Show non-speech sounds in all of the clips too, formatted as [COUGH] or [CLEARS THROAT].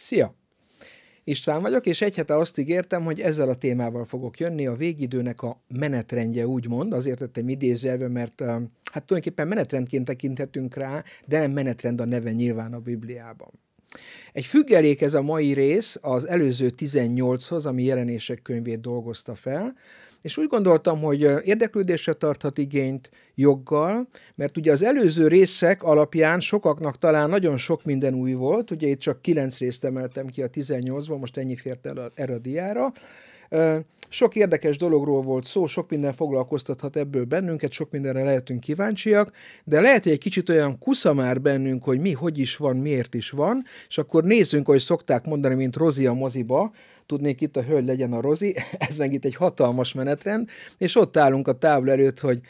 Szia! István vagyok, és egy hete azt ígértem, hogy ezzel a témával fogok jönni, a végidőnek a menetrendje úgymond, azért tettem idézelve, mert hát tulajdonképpen menetrendként tekinthetünk rá, de nem menetrend a neve nyilván a Bibliában. Egy függelék ez a mai rész az előző 18-hoz, ami jelenések könyvét dolgozta fel, és úgy gondoltam, hogy érdeklődésre tarthat igényt joggal, mert ugye az előző részek alapján sokaknak talán nagyon sok minden új volt, ugye itt csak 9 részt emeltem ki a 18-ban, most ennyi fért el erre a diára, sok érdekes dologról volt szó, sok minden foglalkoztathat ebből bennünket, sok mindenre lehetünk kíváncsiak, de lehet, hogy egy kicsit olyan kusza már bennünk, hogy mi hogy is van, miért is van, és akkor nézzünk, hogy szokták mondani, mint Rozi a moziba, tudnék itt a hölgy legyen a Rozi, [LAUGHS] ez meg itt egy hatalmas menetrend, és ott állunk a tábla előtt, hogy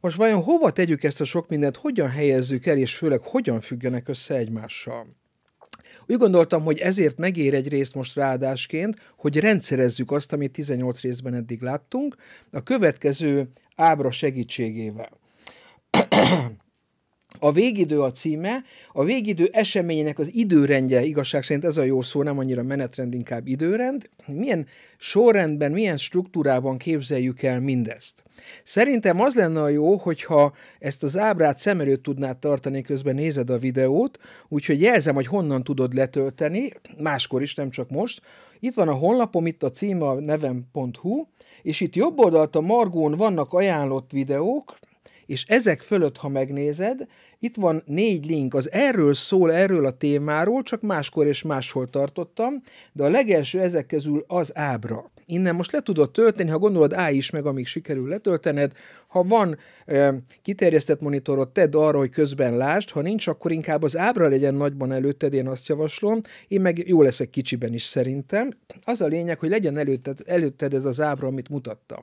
most vajon hova tegyük ezt a sok mindent, hogyan helyezzük el, és főleg hogyan függenek össze egymással. Úgy gondoltam, hogy ezért megér egy részt most ráadásként, hogy rendszerezzük azt, amit 18 részben eddig láttunk, a következő ábra segítségével. A végidő a címe, a végidő eseményének az időrendje, igazság szerint ez a jó szó, nem annyira menetrend, inkább időrend. Milyen sorrendben, milyen struktúrában képzeljük el mindezt? Szerintem az lenne a jó, hogyha ezt az ábrát szem előtt tudnád tartani, közben nézed a videót, úgyhogy jelzem, hogy honnan tudod letölteni, máskor is, nem csak most. Itt van a honlapom, itt a címe a nevem.hu, és itt jobb oldalt a margón vannak ajánlott videók, és ezek fölött, ha megnézed, itt van négy link, az erről szól, erről a témáról, csak máskor és máshol tartottam, de a legelső ezek közül az ábra. Innen most le tudod tölteni, ha gondolod állj is meg, amíg sikerül letöltened. Ha van e, kiterjesztett monitorod, tedd arra, hogy közben lásd, ha nincs, akkor inkább az ábra legyen nagyban előtted, én azt javaslom. Én meg jó leszek kicsiben is szerintem. Az a lényeg, hogy legyen előtted, előtted ez az ábra, amit mutattam.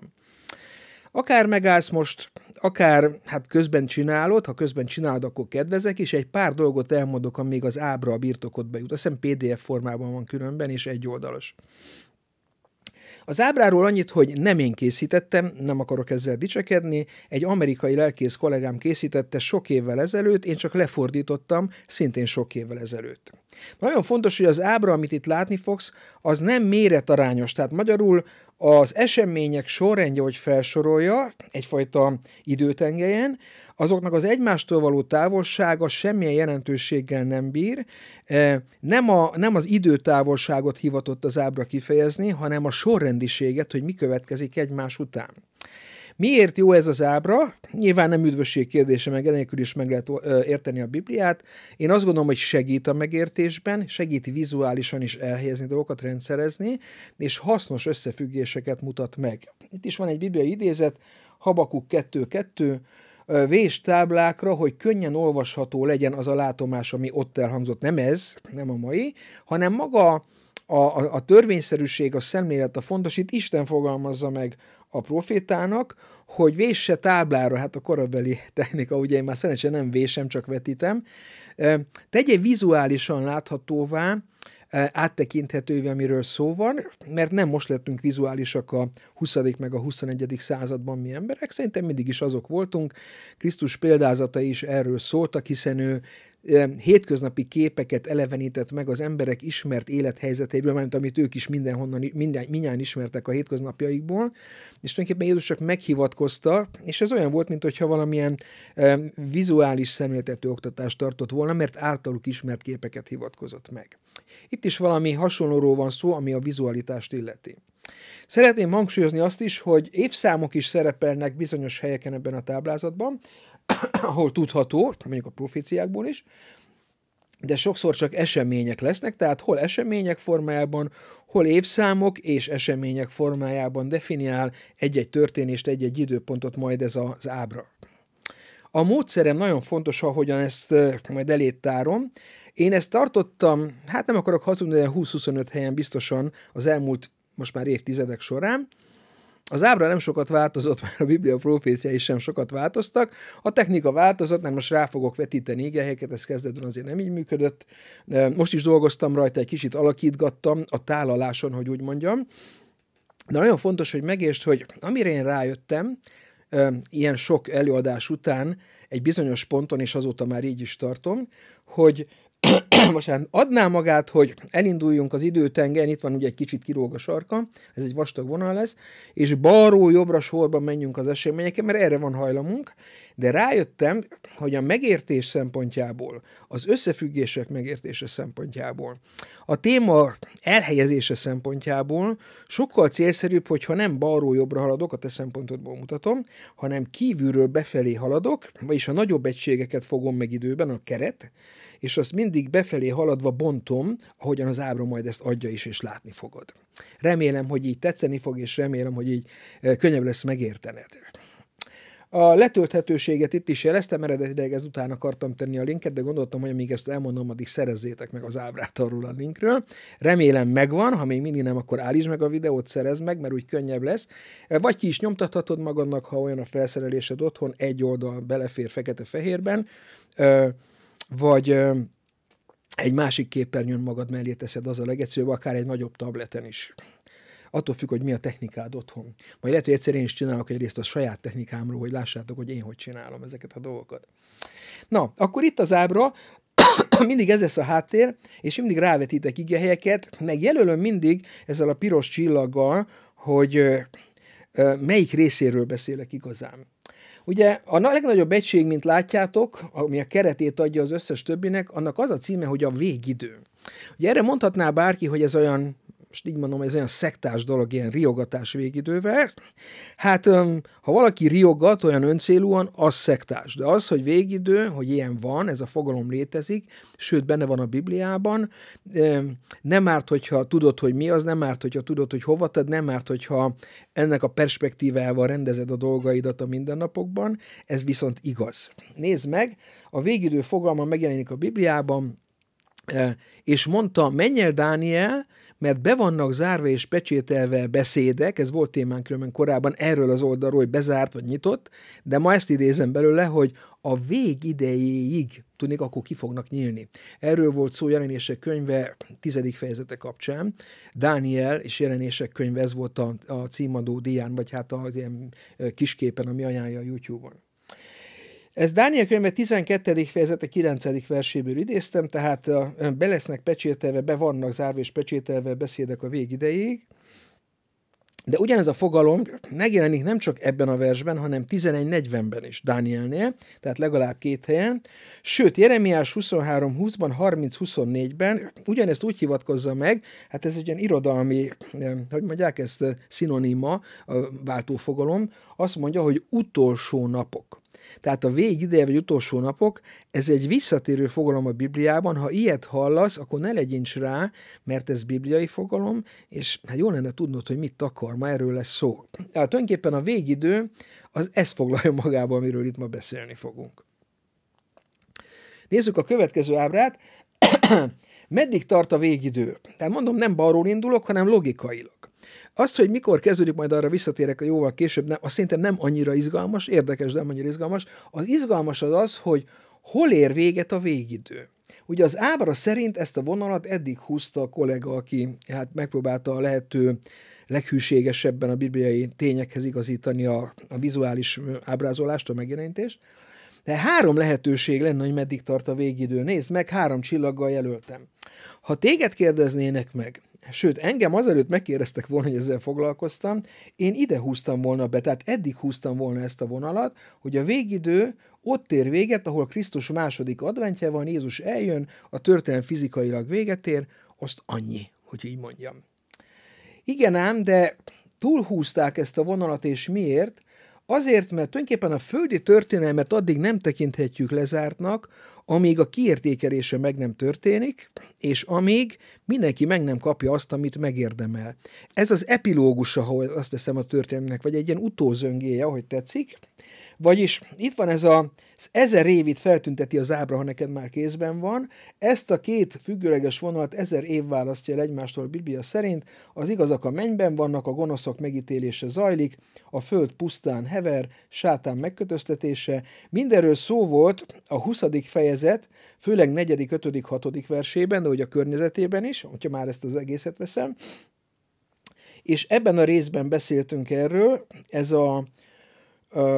Akár megállsz most akár hát közben csinálod, ha közben csinálod, akkor kedvezek, és egy pár dolgot elmondok, amíg az ábra a birtokodba jut. Azt hiszem PDF formában van különben, és egy oldalos. Az ábráról annyit, hogy nem én készítettem, nem akarok ezzel dicsekedni, egy amerikai lelkész kollégám készítette sok évvel ezelőtt, én csak lefordítottam, szintén sok évvel ezelőtt. Nagyon fontos, hogy az ábra, amit itt látni fogsz, az nem méretarányos, tehát magyarul az események sorrendje, hogy felsorolja egyfajta időtengelyen, azoknak az egymástól való távolsága semmilyen jelentőséggel nem bír. E, nem, a, nem az időtávolságot hivatott az ábra kifejezni, hanem a sorrendiséget, hogy mi következik egymás után. Miért jó ez az ábra? Nyilván nem üdvösség kérdése, meg enélkül is meg lehet érteni a Bibliát. Én azt gondolom, hogy segít a megértésben, segít vizuálisan is elhelyezni dolgokat, rendszerezni, és hasznos összefüggéseket mutat meg. Itt is van egy bibliai idézet, Habakuk 2.2, véstáblákra, hogy könnyen olvasható legyen az a látomás, ami ott elhangzott. Nem ez, nem a mai, hanem maga a, a, a törvényszerűség, a szemlélet a fontos. Itt Isten fogalmazza meg a profétának, hogy vésse táblára, hát a korabeli [LAUGHS] technika, ugye én már szerencsére nem vésem, csak vetítem, tegye vizuálisan láthatóvá áttekinthetővé, amiről szó van, mert nem most lettünk vizuálisak a 20. meg a 21. században mi emberek, szerintem mindig is azok voltunk. Krisztus példázata is erről szóltak, hiszen ő hétköznapi képeket elevenített meg az emberek ismert élethelyzetéből, mert amit ők is mindenhonnan, minden, minnyáján ismertek a hétköznapjaikból, és tulajdonképpen Jézus csak meghivatkozta, és ez olyan volt, mint valamilyen valamilyen vizuális szemléltető oktatást tartott volna, mert általuk ismert képeket hivatkozott meg. Itt is valami hasonlóról van szó, ami a vizualitást illeti. Szeretném hangsúlyozni azt is, hogy évszámok is szerepelnek bizonyos helyeken ebben a táblázatban ahol tudható, mondjuk a proféciákból is, de sokszor csak események lesznek, tehát hol események formájában, hol évszámok és események formájában definiál egy-egy történést, egy-egy időpontot majd ez az ábra. A módszerem nagyon fontos, ahogyan ezt majd tárom. Én ezt tartottam, hát nem akarok hazudni, de 20-25 helyen biztosan az elmúlt most már évtizedek során, az ábra nem sokat változott, mert a Biblia proféciái sem sokat változtak. A technika változott, mert most rá fogok vetíteni igelyeket, ez kezdetben azért nem így működött. Most is dolgoztam rajta, egy kicsit alakítgattam a tálaláson, hogy úgy mondjam. De nagyon fontos, hogy megértsd, hogy amire én rájöttem, ilyen sok előadás után, egy bizonyos ponton, és azóta már így is tartom, hogy [CLEARS THROAT] most adná magát, hogy elinduljunk az időtengen, itt van ugye egy kicsit kiróg a sarka, ez egy vastag vonal lesz, és balról jobbra sorban menjünk az eseményeken, mert erre van hajlamunk, de rájöttem, hogy a megértés szempontjából, az összefüggések megértése szempontjából, a téma elhelyezése szempontjából sokkal célszerűbb, hogyha nem balról jobbra haladok, a te szempontodból mutatom, hanem kívülről befelé haladok, vagyis a nagyobb egységeket fogom meg időben, a keret, és azt mindig befelé haladva bontom, ahogyan az ábra majd ezt adja is, és látni fogod. Remélem, hogy így tetszeni fog, és remélem, hogy így könnyebb lesz megértened. A letölthetőséget itt is jeleztem, eredetileg ezután akartam tenni a linket, de gondoltam, hogy amíg ezt elmondom, addig szerezzétek meg az ábrát arról a linkről. Remélem megvan, ha még mindig nem, akkor állítsd meg a videót, szerez meg, mert úgy könnyebb lesz. Vagy ki is nyomtathatod magadnak, ha olyan a felszerelésed otthon, egy oldal belefér fekete-fehérben vagy egy másik képernyőn magad mellé teszed, az a legegyszerűbb, akár egy nagyobb tableten is. Attól függ, hogy mi a technikád otthon. Majd lehet, hogy egyszer én is csinálok egy részt a saját technikámról, hogy lássátok, hogy én hogy csinálom ezeket a dolgokat. Na, akkor itt az ábra, [COUGHS] mindig ez lesz a háttér, és mindig rávetítek helyeket, meg jelölöm mindig ezzel a piros csillaggal, hogy melyik részéről beszélek igazán. Ugye a legnagyobb egység, mint látjátok, ami a keretét adja az összes többinek, annak az a címe, hogy a végidő. Ugye erre mondhatná bárki, hogy ez olyan most így mondom, ez olyan szektás dolog, ilyen riogatás végidővel. Hát, ha valaki riogat olyan öncélúan, az szektás. De az, hogy végidő, hogy ilyen van, ez a fogalom létezik, sőt, benne van a Bibliában, nem árt, hogyha tudod, hogy mi az, nem árt, hogyha tudod, hogy hova tedd, nem árt, hogyha ennek a perspektívával rendezed a dolgaidat a mindennapokban, ez viszont igaz. Nézd meg, a végidő fogalma megjelenik a Bibliában, és mondta, menj el Dániel, mert be vannak zárva és pecsételve beszédek, ez volt témánk különben korábban erről az oldalról, hogy bezárt vagy nyitott, de ma ezt idézem belőle, hogy a vég idejéig, tudnék, akkor ki fognak nyílni. Erről volt szó jelenések könyve tizedik fejezete kapcsán. Dániel és jelenések könyve, ez volt a, a címadó dián, vagy hát az ilyen kisképen, ami ajánlja a YouTube-on. Ez Dániel könyve 12. fejezete 9. verséből idéztem, tehát be lesznek pecsételve, be vannak zárva és pecsételve beszédek a végideig. De ugyanez a fogalom megjelenik nem csak ebben a versben, hanem 11.40-ben is Dánielnél, tehát legalább két helyen. Sőt, Jeremiás 23.20-ban, 30.24-ben ugyanezt úgy hivatkozza meg, hát ez egy ilyen irodalmi, hogy mondják ezt, szinoníma, a váltó fogalom, azt mondja, hogy utolsó napok. Tehát a vég ideje vagy utolsó napok, ez egy visszatérő fogalom a Bibliában. Ha ilyet hallasz, akkor ne legyincs rá, mert ez bibliai fogalom, és hát jó lenne tudnod, hogy mit akar, ma erről lesz szó. Tehát tulajdonképpen a végidő az ezt foglalja magába, amiről itt ma beszélni fogunk. Nézzük a következő ábrát. [CLEARS THROAT] Meddig tart a végidő? Tehát mondom, nem balról indulok, hanem logikailag. Azt, hogy mikor kezdődik, majd arra visszatérek a jóval később, nem, azt szerintem nem annyira izgalmas, érdekes, de nem annyira izgalmas. Az izgalmas az az, hogy hol ér véget a végidő. Ugye az ábra szerint ezt a vonalat eddig húzta a kollega, aki hát megpróbálta a lehető leghűségesebben a bibliai tényekhez igazítani a, a vizuális ábrázolást, a megjelenítést. De három lehetőség lenne, hogy meddig tart a végidő. Nézd meg, három csillaggal jelöltem. Ha téged kérdeznének meg, sőt, engem azelőtt megkérdeztek volna, hogy ezzel foglalkoztam, én ide húztam volna be, tehát eddig húztam volna ezt a vonalat, hogy a végidő ott ér véget, ahol Krisztus második adventje van, Jézus eljön, a történelem fizikailag véget ér, azt annyi, hogy így mondjam. Igen ám, de túlhúzták ezt a vonalat, és miért? Azért, mert tulajdonképpen a földi történelmet addig nem tekinthetjük lezártnak, amíg a kiértékelése meg nem történik, és amíg mindenki meg nem kapja azt, amit megérdemel. Ez az epilógusa, ha azt veszem a történetnek, vagy egy ilyen utózöngéje, ahogy tetszik, vagyis itt van ez a az ezer évit feltünteti az ábra, ha neked már kézben van. Ezt a két függőleges vonalat ezer év választja el egymástól a Biblia szerint. Az igazak a mennyben vannak, a gonoszok megítélése zajlik, a föld pusztán hever, sátán megkötöztetése. Mindenről szó volt a 20. fejezet, főleg 4., 5., 6. versében, de hogy a környezetében is, hogyha már ezt az egészet veszem. És ebben a részben beszéltünk erről, ez a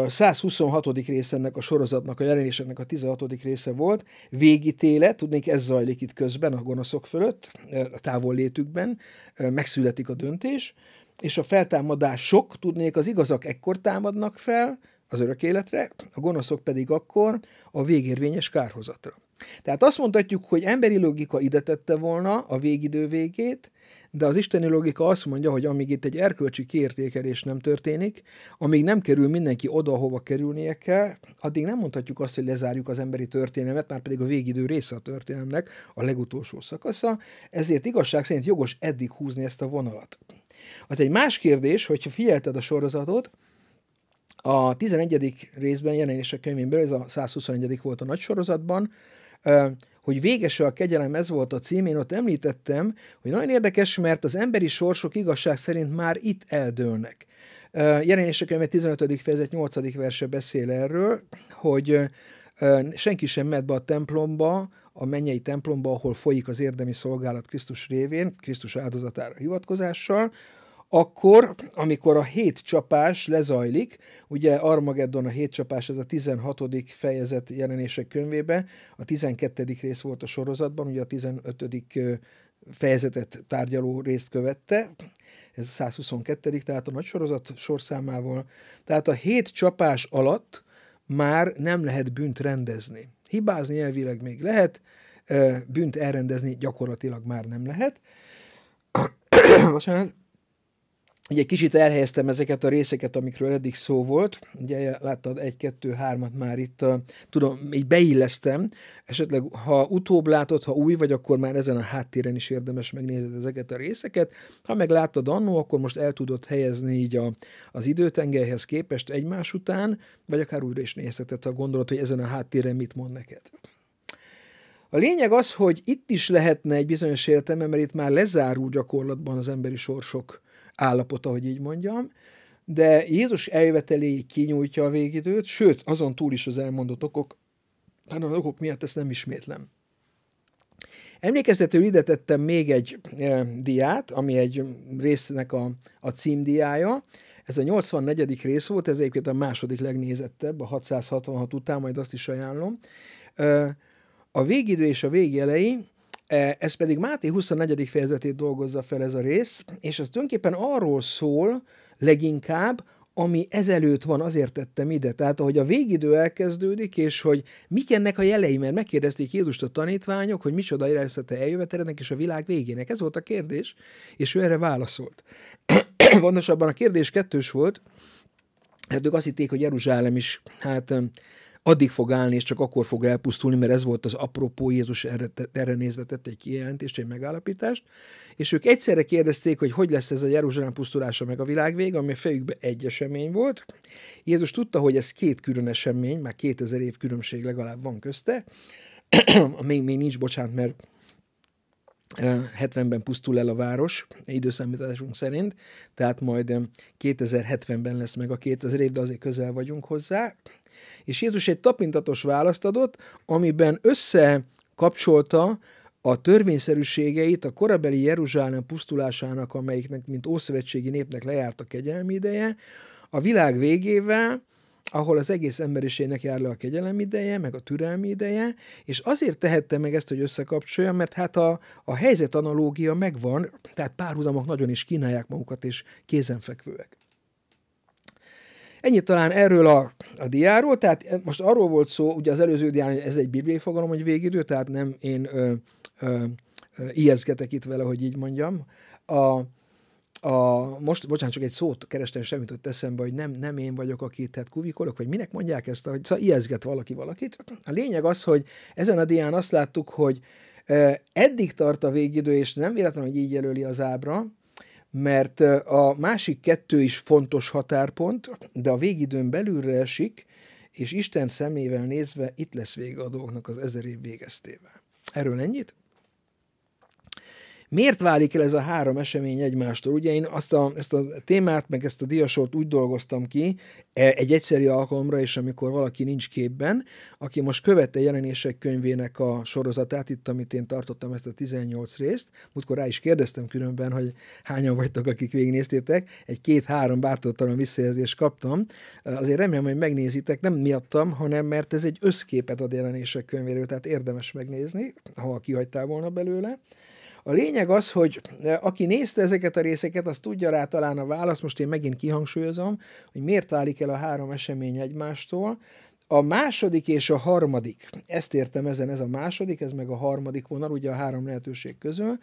126. rész ennek a sorozatnak, a jelenéseknek a 16. része volt, végítélet, tudnék ez zajlik itt közben a gonoszok fölött, a távol létükben, megszületik a döntés, és a feltámadások, tudnék, az igazak ekkor támadnak fel az örök életre, a gonoszok pedig akkor a végérvényes kárhozatra. Tehát azt mondhatjuk, hogy emberi logika ide tette volna a végidő végét, de az isteni logika azt mondja, hogy amíg itt egy erkölcsi kiértékelés nem történik, amíg nem kerül mindenki oda, hova kerülnie kell, addig nem mondhatjuk azt, hogy lezárjuk az emberi történelmet, már pedig a végidő része a történelmnek, a legutolsó szakasza, ezért igazság szerint jogos eddig húzni ezt a vonalat. Az egy más kérdés, hogyha figyelted a sorozatot, a 11. részben, jelenések könyvén belül, ez a 121. volt a nagy sorozatban, hogy Végese a kegyelem, ez volt a cím, én ott említettem, hogy nagyon érdekes, mert az emberi sorsok igazság szerint már itt eldőlnek. Jelenések 15. fejezet 8. verse beszél erről, hogy senki sem ment be a templomba, a mennyei templomba, ahol folyik az érdemi szolgálat Krisztus révén, Krisztus áldozatára hivatkozással, akkor, amikor a hét csapás lezajlik, ugye Armageddon a hét csapás, ez a 16. fejezet jelenések könyvébe, a 12. rész volt a sorozatban, ugye a 15. fejezetet tárgyaló részt követte, ez a 122. tehát a nagy sorozat sorszámával. Tehát a hét csapás alatt már nem lehet bűnt rendezni. Hibázni elvileg még lehet, bűnt elrendezni gyakorlatilag már nem lehet. [COUGHS] Bocsánat. Ugye kicsit elhelyeztem ezeket a részeket, amikről eddig szó volt. Ugye láttad egy, kettő, hármat már itt, tudom, így beillesztem. Esetleg, ha utóbb látod, ha új vagy, akkor már ezen a háttéren is érdemes megnézni ezeket a részeket. Ha megláttad annó, akkor most el tudod helyezni így a, az időtengelyhez képest egymás után, vagy akár újra is nézheted a gondolat, hogy ezen a háttéren mit mond neked. A lényeg az, hogy itt is lehetne egy bizonyos értelme, mert itt már lezárul gyakorlatban az emberi sorsok állapota, hogy így mondjam, de Jézus eljöveteléig kinyújtja a végidőt, sőt, azon túl is az elmondott okok, hát az okok miatt ezt nem ismétlem. Emlékeztetőül ide tettem még egy e, diát, ami egy résznek a, a címdiája. Ez a 84. rész volt, ez egyébként a második legnézettebb, a 666 után, majd azt is ajánlom. E, a végidő és a végelei E, ez pedig Máté 24. fejezetét dolgozza fel ez a rész, és az tulajdonképpen arról szól leginkább, ami ezelőtt van, azért tettem ide. Tehát, ahogy a végidő elkezdődik, és hogy mik ennek a jelei, mert megkérdezték Jézust a tanítványok, hogy micsoda irányzata eljövetelenek és a világ végének. Ez volt a kérdés, és ő erre válaszolt. Pontosabban [CLEARS THROAT] a kérdés kettős volt, hát ők azt hitték, hogy Jeruzsálem is, hát addig fog állni, és csak akkor fog elpusztulni, mert ez volt az apropó, Jézus erre, erre nézve tett egy kijelentést, egy megállapítást, és ők egyszerre kérdezték, hogy hogy lesz ez a Jeruzsálem pusztulása meg a világ vége, ami a fejükben egy esemény volt. Jézus tudta, hogy ez két külön esemény, már 2000 év különbség legalább van közte, [CLEARS THROAT] még, még nincs, bocsánat, mert 70-ben eh, pusztul el a város, időszámításunk szerint, tehát majd 2070-ben eh, lesz meg a 2000 év, de azért közel vagyunk hozzá. És Jézus egy tapintatos választ adott, amiben összekapcsolta a törvényszerűségeit a korabeli Jeruzsálem pusztulásának, amelyiknek, mint ószövetségi népnek lejárt a kegyelmi ideje, a világ végével, ahol az egész emberiségnek jár le a kegyelem ideje, meg a türelmi ideje, és azért tehette meg ezt, hogy összekapcsolja, mert hát a, a helyzet analógia megvan, tehát párhuzamok nagyon is kínálják magukat, és kézenfekvőek. Ennyi talán erről a, a diáról, tehát most arról volt szó, ugye az előző dián, ez egy bibliai fogalom, hogy végidő, tehát nem én ö, ö, ö, ijeszgetek itt vele, hogy így mondjam. A, a, most, bocsánat, csak egy szót kerestem, semmit, jutott eszembe, hogy nem, nem én vagyok, aki tehát kuvikolok, vagy minek mondják ezt, hogy szóval ijeszget valaki valakit. A lényeg az, hogy ezen a dián azt láttuk, hogy eddig tart a végidő, és nem véletlenül, hogy így jelöli az ábra, mert a másik kettő is fontos határpont, de a végidőn belülre esik, és Isten szemével nézve itt lesz vége a dolgnak az ezer év végeztével. Erről ennyit? Miért válik el ez a három esemény egymástól? Ugye én azt a, ezt a témát, meg ezt a diasort úgy dolgoztam ki e, egy egyszerű alkalomra, és amikor valaki nincs képben, aki most követte jelenések könyvének a sorozatát, itt, amit én tartottam ezt a 18 részt, múltkor rá is kérdeztem különben, hogy hányan vagytok, akik végignéztétek, egy két-három bátortalan visszajelzést kaptam. Azért remélem, hogy megnézitek, nem miattam, hanem mert ez egy összképet ad jelenések könyvéről, tehát érdemes megnézni, ha kihagytál volna belőle. A lényeg az, hogy e, aki nézte ezeket a részeket, az tudja rá talán a választ, most én megint kihangsúlyozom, hogy miért válik el a három esemény egymástól, a második és a harmadik, ezt értem ezen, ez a második, ez meg a harmadik vonal, ugye a három lehetőség közül,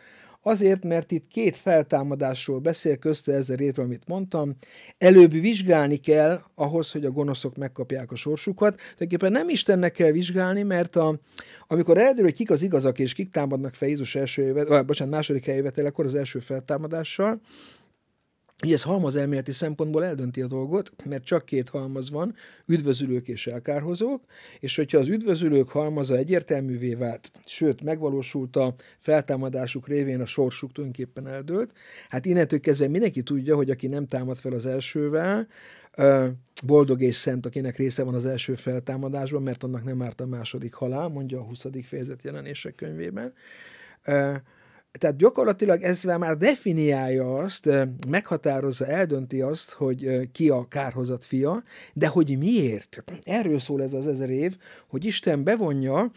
Azért, mert itt két feltámadásról beszél közte ezer évre, amit mondtam. Előbb vizsgálni kell ahhoz, hogy a gonoszok megkapják a sorsukat. Tulajdonképpen nem Istennek kell vizsgálni, mert a, amikor eldől, hogy kik az igazak és kik támadnak fel Jézus első jövet, vagy, bocsánat, második akkor az első feltámadással, így ez elméleti szempontból eldönti a dolgot, mert csak két halmaz van, üdvözülők és elkárhozók, és hogyha az üdvözülők halmaza egyértelművé vált, sőt, megvalósult a feltámadásuk révén a sorsuk tulajdonképpen eldőlt, hát innentől kezdve mindenki tudja, hogy aki nem támad fel az elsővel, boldog és szent, akinek része van az első feltámadásban, mert annak nem árt a második halál, mondja a 20. fejezet jelenések könyvében tehát gyakorlatilag ezzel már definiálja azt, meghatározza, eldönti azt, hogy ki a kárhozat fia, de hogy miért. Erről szól ez az ezer év, hogy Isten bevonja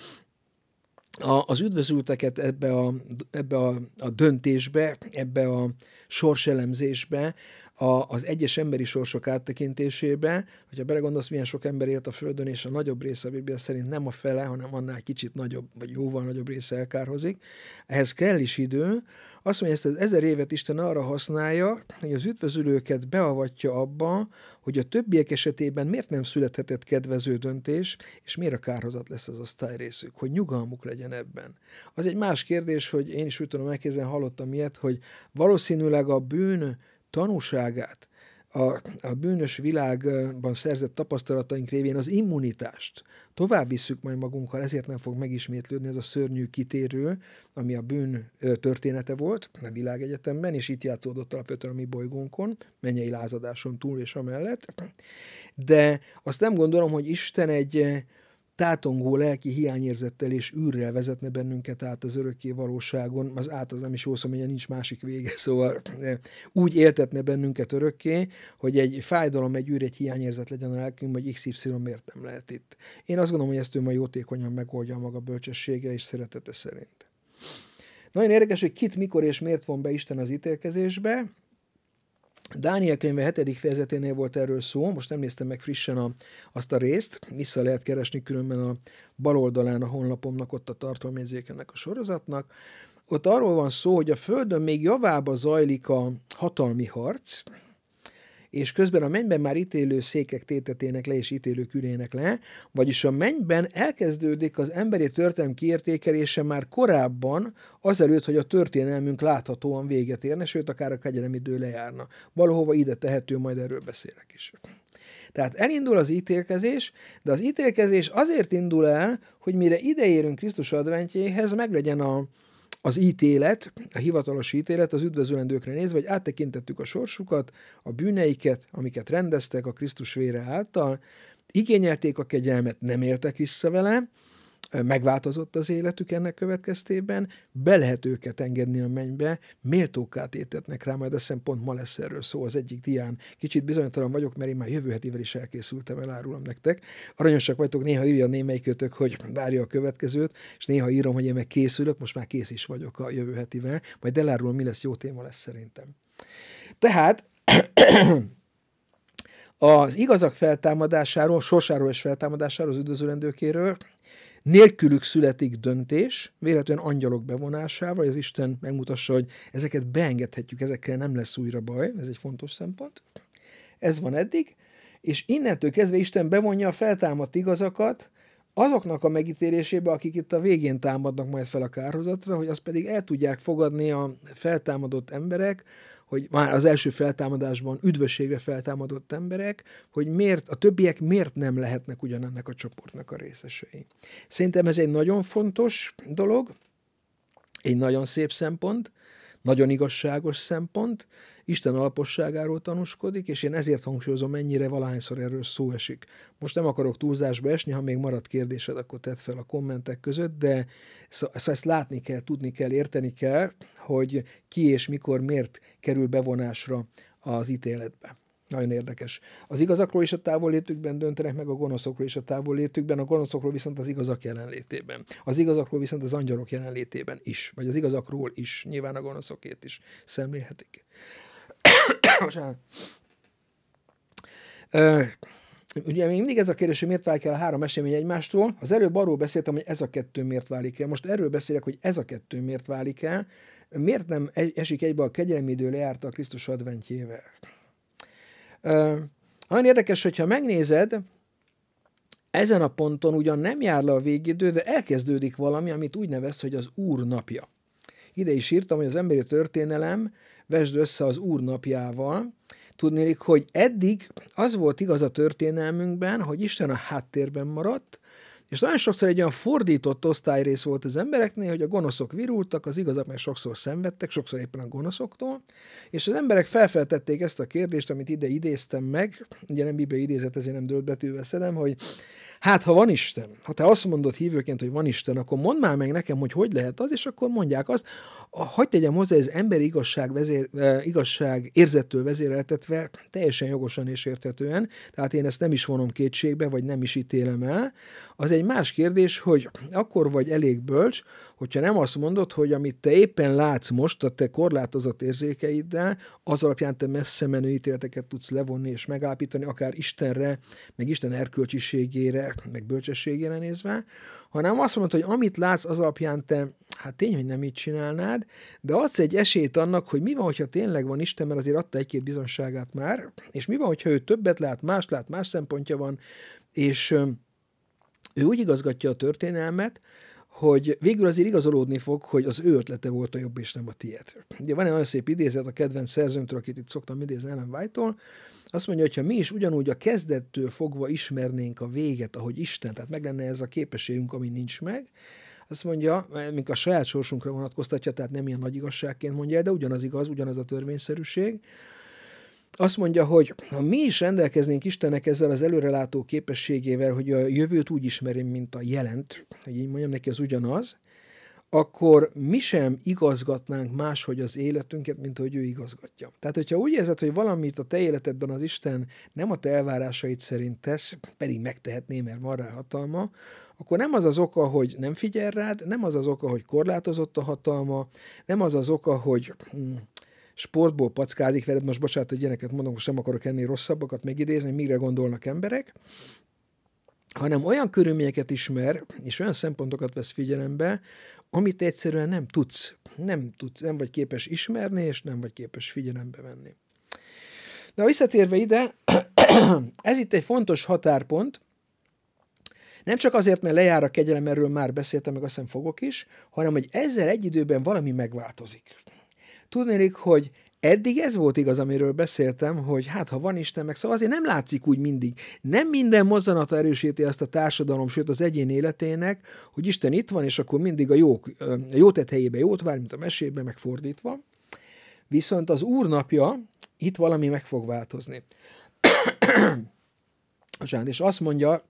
a, az üdvözülteket ebbe, a, ebbe a, a döntésbe, ebbe a sorselemzésbe, a, az egyes emberi sorsok áttekintésébe, hogyha belegondolsz, milyen sok ember élt a Földön, és a nagyobb része a Biblia szerint nem a fele, hanem annál kicsit nagyobb, vagy jóval nagyobb része elkárhozik, ehhez kell is idő, azt mondja, ezt az ezer évet Isten arra használja, hogy az üdvözülőket beavatja abba, hogy a többiek esetében miért nem születhetett kedvező döntés, és miért a kárhozat lesz az osztály részük, hogy nyugalmuk legyen ebben. Az egy más kérdés, hogy én is úgy tudom elképzelni, hallottam ilyet, hogy valószínűleg a bűn tanúságát, a, a bűnös világban szerzett tapasztalataink révén az immunitást tovább visszük majd magunkkal, ezért nem fog megismétlődni ez a szörnyű kitérő, ami a bűn története volt a világegyetemben, és itt játszódott alapvetően a mi bolygónkon, mennyei lázadáson túl és amellett. De azt nem gondolom, hogy Isten egy, tátongó lelki hiányérzettel és űrrel vezetne bennünket át az örökké valóságon, az át az nem is hosszú, szó, nincs másik vége, [LAUGHS] szóval eh, úgy éltetne bennünket örökké, hogy egy fájdalom, egy űr, egy hiányérzet legyen a lelkünk, vagy XY miért nem lehet itt. Én azt gondolom, hogy ezt ő majd jótékonyan megoldja a maga bölcsessége és szeretete szerint. Nagyon érdekes, hogy kit, mikor és miért von be Isten az ítélkezésbe, Dániel könyve 7. fejezeténél volt erről szó, most nem néztem meg frissen a, azt a részt, vissza lehet keresni különben a bal oldalán a honlapomnak, ott a tartalmézék ennek a sorozatnak. Ott arról van szó, hogy a Földön még javába zajlik a hatalmi harc, és közben a mennyben már ítélő székek tétetének le és ítélő kürének le, vagyis a mennyben elkezdődik az emberi történelem kiértékelése már korábban, azelőtt, hogy a történelmünk láthatóan véget érne, sőt, akár a idő lejárna. Valahova ide tehető, majd erről beszélek is. Tehát elindul az ítélkezés, de az ítélkezés azért indul el, hogy mire ideérünk Krisztus adventjéhez, meglegyen a, az ítélet, a hivatalos ítélet az üdvözülendőkre nézve, hogy áttekintettük a sorsukat, a bűneiket, amiket rendeztek a Krisztus vére által, igényelték a kegyelmet, nem éltek vissza vele, megváltozott az életük ennek következtében, be lehet őket engedni a mennybe, méltókká tétetnek rá, majd a pont ma lesz erről szó az egyik dián. Kicsit bizonytalan vagyok, mert én már jövő hetivel is elkészültem, elárulom nektek. Aranyosak vagytok, néha írja némelyikőtök, hogy várja a következőt, és néha írom, hogy én meg készülök, most már kész is vagyok a jövő hetivel, majd elárulom, mi lesz, jó téma lesz szerintem. Tehát [CLEARS THROAT] az igazak feltámadásáról, sorsáról és feltámadásáról, az üdvözlendőkéről, Nélkülük születik döntés, véletlenül angyalok bevonásával, hogy az Isten megmutassa, hogy ezeket beengedhetjük, ezekkel nem lesz újra baj, ez egy fontos szempont. Ez van eddig, és innentől kezdve Isten bevonja a feltámadt igazakat, azoknak a megítélésébe, akik itt a végén támadnak majd fel a kárhozatra, hogy azt pedig el tudják fogadni a feltámadott emberek, hogy már az első feltámadásban üdvösségre feltámadott emberek, hogy miért, a többiek miért nem lehetnek ugyanennek a csoportnak a részesei. Szerintem ez egy nagyon fontos dolog, egy nagyon szép szempont, nagyon igazságos szempont, Isten alaposságáról tanúskodik, és én ezért hangsúlyozom, mennyire valahányszor erről szó esik. Most nem akarok túlzásba esni, ha még maradt kérdésed, akkor tedd fel a kommentek között, de ezt, ezt látni kell, tudni kell, érteni kell, hogy ki és mikor, miért kerül bevonásra az ítéletbe. Nagyon érdekes. Az igazakról és a távollétükben döntenek, meg a gonoszokról és a távollétükben, a gonoszokról viszont az igazak jelenlétében. Az igazakról viszont az angyalok jelenlétében is, vagy az igazakról is, nyilván a gonoszokét is szemlélhetik. [COUGHS] Ugye még mindig ez a kérdés, hogy miért válik el a három esemény egymástól. Az előbb arról beszéltem, hogy ez a kettő miért válik el. Most erről beszélek, hogy ez a kettő miért válik el. Miért nem e-, esik egybe a kegyelmi idő lejárta a Krisztus adventjével? Nagyon érdekes, hogyha megnézed, ezen a ponton ugyan nem jár le a végidő, de elkezdődik valami, amit úgy nevez, hogy az Úr napja. Ide is írtam, hogy az emberi történelem vesd össze az Úr napjával. Tudnélik, hogy eddig az volt igaz a történelmünkben, hogy Isten a háttérben maradt, és nagyon sokszor egy olyan fordított osztályrész volt az embereknél, hogy a gonoszok virultak, az igazak meg sokszor szenvedtek, sokszor éppen a gonoszoktól, és az emberek felfeltették ezt a kérdést, amit ide idéztem meg, ugye nem Biblia idézet, ezért nem dölt betűvel szedem, hogy hát ha van Isten, ha te azt mondod hívőként, hogy van Isten, akkor mondd már meg nekem, hogy hogy lehet az, és akkor mondják azt, hagyd tegyem hozzá, ez emberi igazság, vezér, eh, igazság érzettől vezéreltetve teljesen jogosan és értetően, tehát én ezt nem is vonom kétségbe, vagy nem is ítélem el. Az egy más kérdés, hogy akkor vagy elég bölcs, hogyha nem azt mondod, hogy amit te éppen látsz most a te korlátozott érzékeiddel, az alapján te messze menő ítéleteket tudsz levonni és megállapítani, akár Istenre, meg Isten erkölcsiségére, meg bölcsességére nézve, hanem azt mondod, hogy amit látsz, az alapján te, hát tény, hogy nem így csinálnád, de adsz egy esélyt annak, hogy mi van, hogyha tényleg van Isten, mert azért adta egy-két bizonságát már, és mi van, hogyha ő többet lát, más lát, más szempontja van, és ő úgy igazgatja a történelmet, hogy végül azért igazolódni fog, hogy az ő ötlete volt a jobb, és nem a tiéd. Ugye van egy nagyon szép idézet a kedvenc szerzőmtől, akit itt szoktam idézni, Ellen White-tól, azt mondja, hogy ha mi is ugyanúgy a kezdettől fogva ismernénk a véget, ahogy Isten, tehát meg lenne ez a képességünk, ami nincs meg, azt mondja, mink a saját sorsunkra vonatkoztatja, tehát nem ilyen nagy igazságként mondja, de ugyanaz igaz, ugyanaz a törvényszerűség. Azt mondja, hogy ha mi is rendelkeznénk Istennek ezzel az előrelátó képességével, hogy a jövőt úgy ismeri, mint a jelent, hogy így mondjam, neki az ugyanaz, akkor mi sem igazgatnánk máshogy az életünket, mint hogy ő igazgatja. Tehát, hogyha úgy érzed, hogy valamit a te életedben az Isten nem a te elvárásaid szerint tesz, pedig megtehetné, mert van rá hatalma, akkor nem az az oka, hogy nem figyel rád, nem az az oka, hogy korlátozott a hatalma, nem az az oka, hogy hm, sportból packázik veled, most bocsánat, hogy ilyeneket mondom, most nem akarok ennél rosszabbakat megidézni, hogy mire gondolnak emberek, hanem olyan körülményeket ismer, és olyan szempontokat vesz figyelembe, amit egyszerűen nem tudsz, nem tudsz, nem vagy képes ismerni, és nem vagy képes figyelembe venni. De visszatérve ide, [CLEARS THROAT] ez itt egy fontos határpont, nem csak azért, mert lejár a kegyelem, erről már beszéltem, meg azt fogok is, hanem hogy ezzel egy időben valami megváltozik. Tudnélik, hogy Eddig ez volt igaz, amiről beszéltem, hogy hát ha van Isten, meg szóval azért nem látszik úgy mindig. Nem minden mozzanat erősíti azt a társadalom, sőt az egyén életének, hogy Isten itt van, és akkor mindig a, jók, a jó tett helyébe jót vár, mint a mesébe, megfordítva. Viszont az úrnapja, itt valami meg fog változni. [COUGHS] és azt mondja,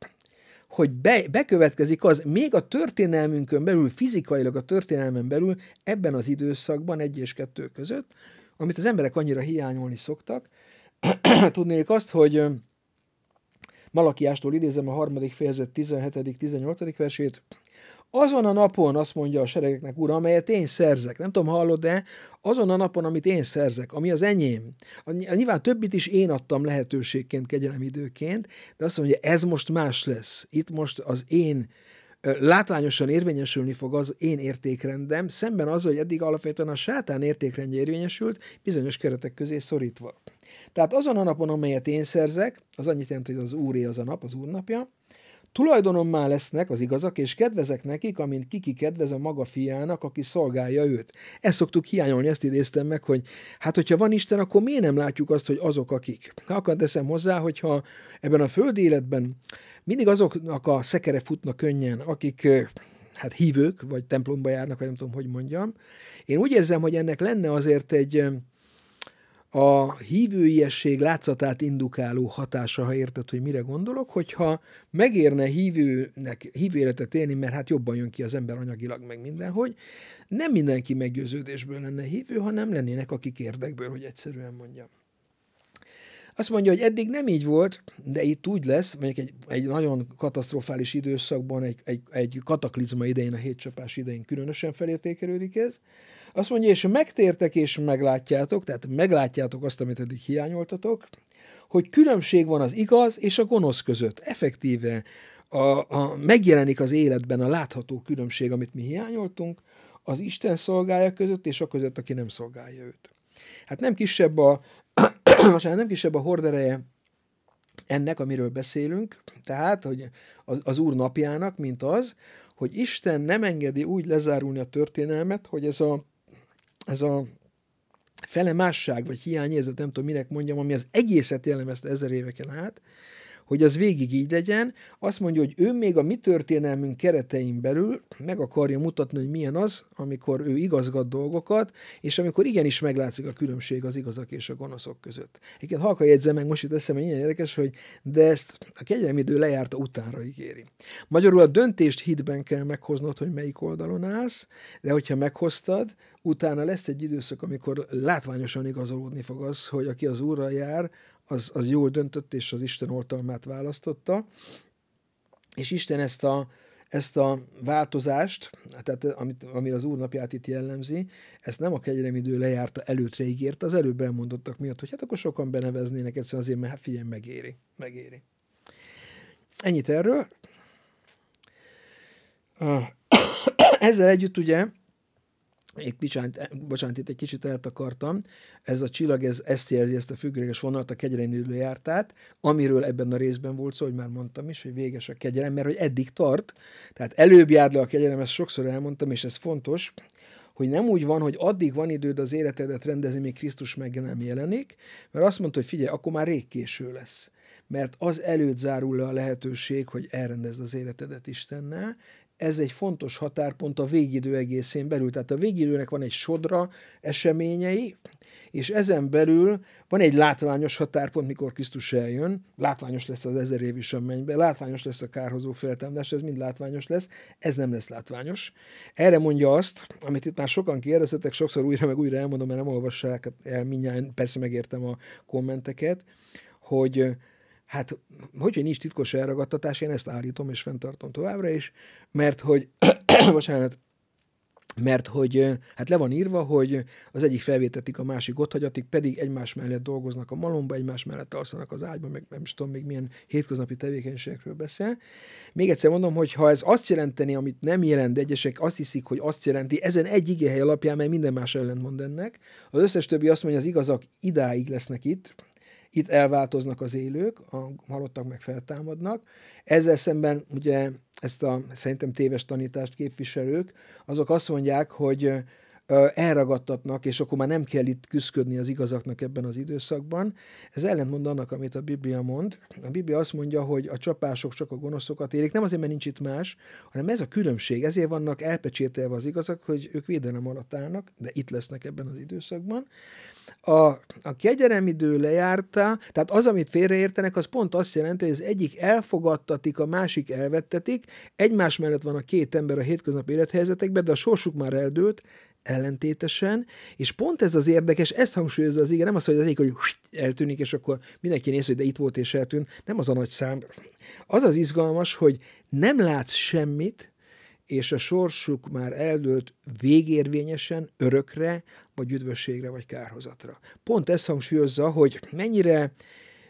hogy be, bekövetkezik az még a történelmünkön belül, fizikailag a történelmen belül, ebben az időszakban, egy és kettő között, amit az emberek annyira hiányolni szoktak. [CLEARS THROAT] Tudnék azt, hogy Malakiástól idézem a harmadik fejezet 17.-18. versét, azon a napon azt mondja a seregeknek, Uram, amelyet én szerzek, nem tudom, hallod de azon a napon, amit én szerzek, ami az enyém, nyilván többit is én adtam lehetőségként, időként, de azt mondja, ez most más lesz. Itt most az én látványosan érvényesülni fog az én értékrendem, szemben az, hogy eddig alapvetően a sátán értékrendje érvényesült, bizonyos keretek közé szorítva. Tehát azon a napon, amelyet én szerzek, az annyit jelent, hogy az úré az a nap, az úrnapja, tulajdonommá lesznek az igazak, és kedvezek nekik, amint kiki kedvez a maga fiának, aki szolgálja őt. Ezt szoktuk hiányolni, ezt idéztem meg, hogy hát hogyha van Isten, akkor miért nem látjuk azt, hogy azok akik? Akkor teszem hozzá, hogyha ebben a földi életben mindig azoknak a szekere futnak könnyen, akik hát hívők, vagy templomba járnak, vagy nem tudom, hogy mondjam. Én úgy érzem, hogy ennek lenne azért egy a hívőiesség látszatát indukáló hatása, ha érted, hogy mire gondolok, hogyha megérne hívőnek, hívő életet élni, mert hát jobban jön ki az ember anyagilag, meg mindenhogy, nem mindenki meggyőződésből lenne hívő, hanem lennének, akik érdekből, hogy egyszerűen mondjam. Azt mondja, hogy eddig nem így volt, de itt úgy lesz, mondjuk egy, egy nagyon katasztrofális időszakban, egy, egy, egy kataklizma idején, a hétcsapás idején különösen felértékelődik ez. Azt mondja, és megtértek és meglátjátok, tehát meglátjátok azt, amit eddig hiányoltatok, hogy különbség van az igaz és a gonosz között. Effektíve a, a, megjelenik az életben a látható különbség, amit mi hiányoltunk, az Isten szolgálja között és a között, aki nem szolgálja őt. Hát nem kisebb a [CLEARS THROAT] Most nem kisebb a hordereje ennek, amiről beszélünk, tehát, hogy az, az Úr napjának, mint az, hogy Isten nem engedi úgy lezárulni a történelmet, hogy ez a, ez a felemásság, vagy hiányérzet, nem tudom minek mondjam, ami az egészet jellemezte ezer éveken át, hogy az végig így legyen, azt mondja, hogy ő még a mi történelmünk keretein belül meg akarja mutatni, hogy milyen az, amikor ő igazgat dolgokat, és amikor igenis meglátszik a különbség az igazak és a gonoszok között. Egyébként halka jegyzem meg, most eszem, hogy ilyen érdekes, hogy de ezt a kegyelmi idő lejárta utánra ígéri. Magyarul a döntést hitben kell meghoznod, hogy melyik oldalon állsz, de hogyha meghoztad, utána lesz egy időszak, amikor látványosan igazolódni fog az, hogy aki az úrral jár, az, az jól döntött, és az Isten oltalmát választotta, és Isten ezt a, ezt a változást, tehát amit, ami az úrnapját itt jellemzi, ezt nem a kegyelem idő lejárta előtre ígért, az előbb elmondottak miatt, hogy hát akkor sokan beneveznének egyszerűen azért, mert hát figyelj, megéri. megéri. Ennyit erről. Ah, [COUGHS] ezzel együtt ugye egy bocsánat, eh, bocsánat, itt egy kicsit eltakartam. Ez a csillag, ez ezt jelzi, ezt a függőleges vonalat, a kegyelem időjártát, amiről ebben a részben volt szó, hogy már mondtam is, hogy véges a kegyelem, mert hogy eddig tart, tehát előbb jár le a kegyelem, ezt sokszor elmondtam, és ez fontos, hogy nem úgy van, hogy addig van időd az életedet rendezni, még Krisztus meg nem jelenik, mert azt mondta, hogy figyelj, akkor már rég késő lesz. Mert az előtt zárul le a lehetőség, hogy elrendezd az életedet Istennel, ez egy fontos határpont a végidő egészén belül. Tehát a végidőnek van egy sodra eseményei, és ezen belül van egy látványos határpont, mikor Krisztus eljön, látványos lesz az ezer év is a mennybe, látványos lesz a kárhozók feltámadása, ez mind látványos lesz, ez nem lesz látványos. Erre mondja azt, amit itt már sokan kérdeztetek, sokszor újra meg újra elmondom, mert nem olvassák el mindjárt, persze megértem a kommenteket, hogy Hát, hogy, nincs titkos elragadtatás, én ezt állítom és fenntartom továbbra is, mert hogy, [CLEARS THROAT] bocsánat, mert hogy hát le van írva, hogy az egyik felvétetik, a másik ott hagyatik, pedig egymás mellett dolgoznak a malomba, egymás mellett alszanak az ágyban, meg nem is tudom még milyen hétköznapi tevékenységekről beszél. Még egyszer mondom, hogy ha ez azt jelenteni, amit nem jelent, egyesek azt hiszik, hogy azt jelenti, ezen egy igéhely alapján, mert minden más ellent mond ennek, az összes többi azt mondja, az igazak idáig lesznek itt, itt elváltoznak az élők, a halottak meg feltámadnak. Ezzel szemben ugye ezt a szerintem téves tanítást képviselők, azok azt mondják, hogy elragadtatnak, és akkor már nem kell itt küzdködni az igazaknak ebben az időszakban. Ez ellentmond annak, amit a Biblia mond. A Biblia azt mondja, hogy a csapások csak a gonoszokat érik, nem azért, mert nincs itt más, hanem ez a különbség. Ezért vannak elpecsételve az igazak, hogy ők védelem alatt állnak, de itt lesznek ebben az időszakban a, a kegyelem lejárta, tehát az, amit félreértenek, az pont azt jelenti, hogy az egyik elfogadtatik, a másik elvettetik, egymás mellett van a két ember a hétköznapi élethelyzetekben, de a sorsuk már eldőlt, ellentétesen, és pont ez az érdekes, ezt hangsúlyozza az igen, nem az, hogy az egyik, hogy eltűnik, és akkor mindenki néz, hogy de itt volt és eltűnt, nem az a nagy szám. Az az izgalmas, hogy nem látsz semmit, és a sorsuk már eldőlt végérvényesen, örökre, vagy üdvösségre, vagy kárhozatra. Pont ez hangsúlyozza, hogy mennyire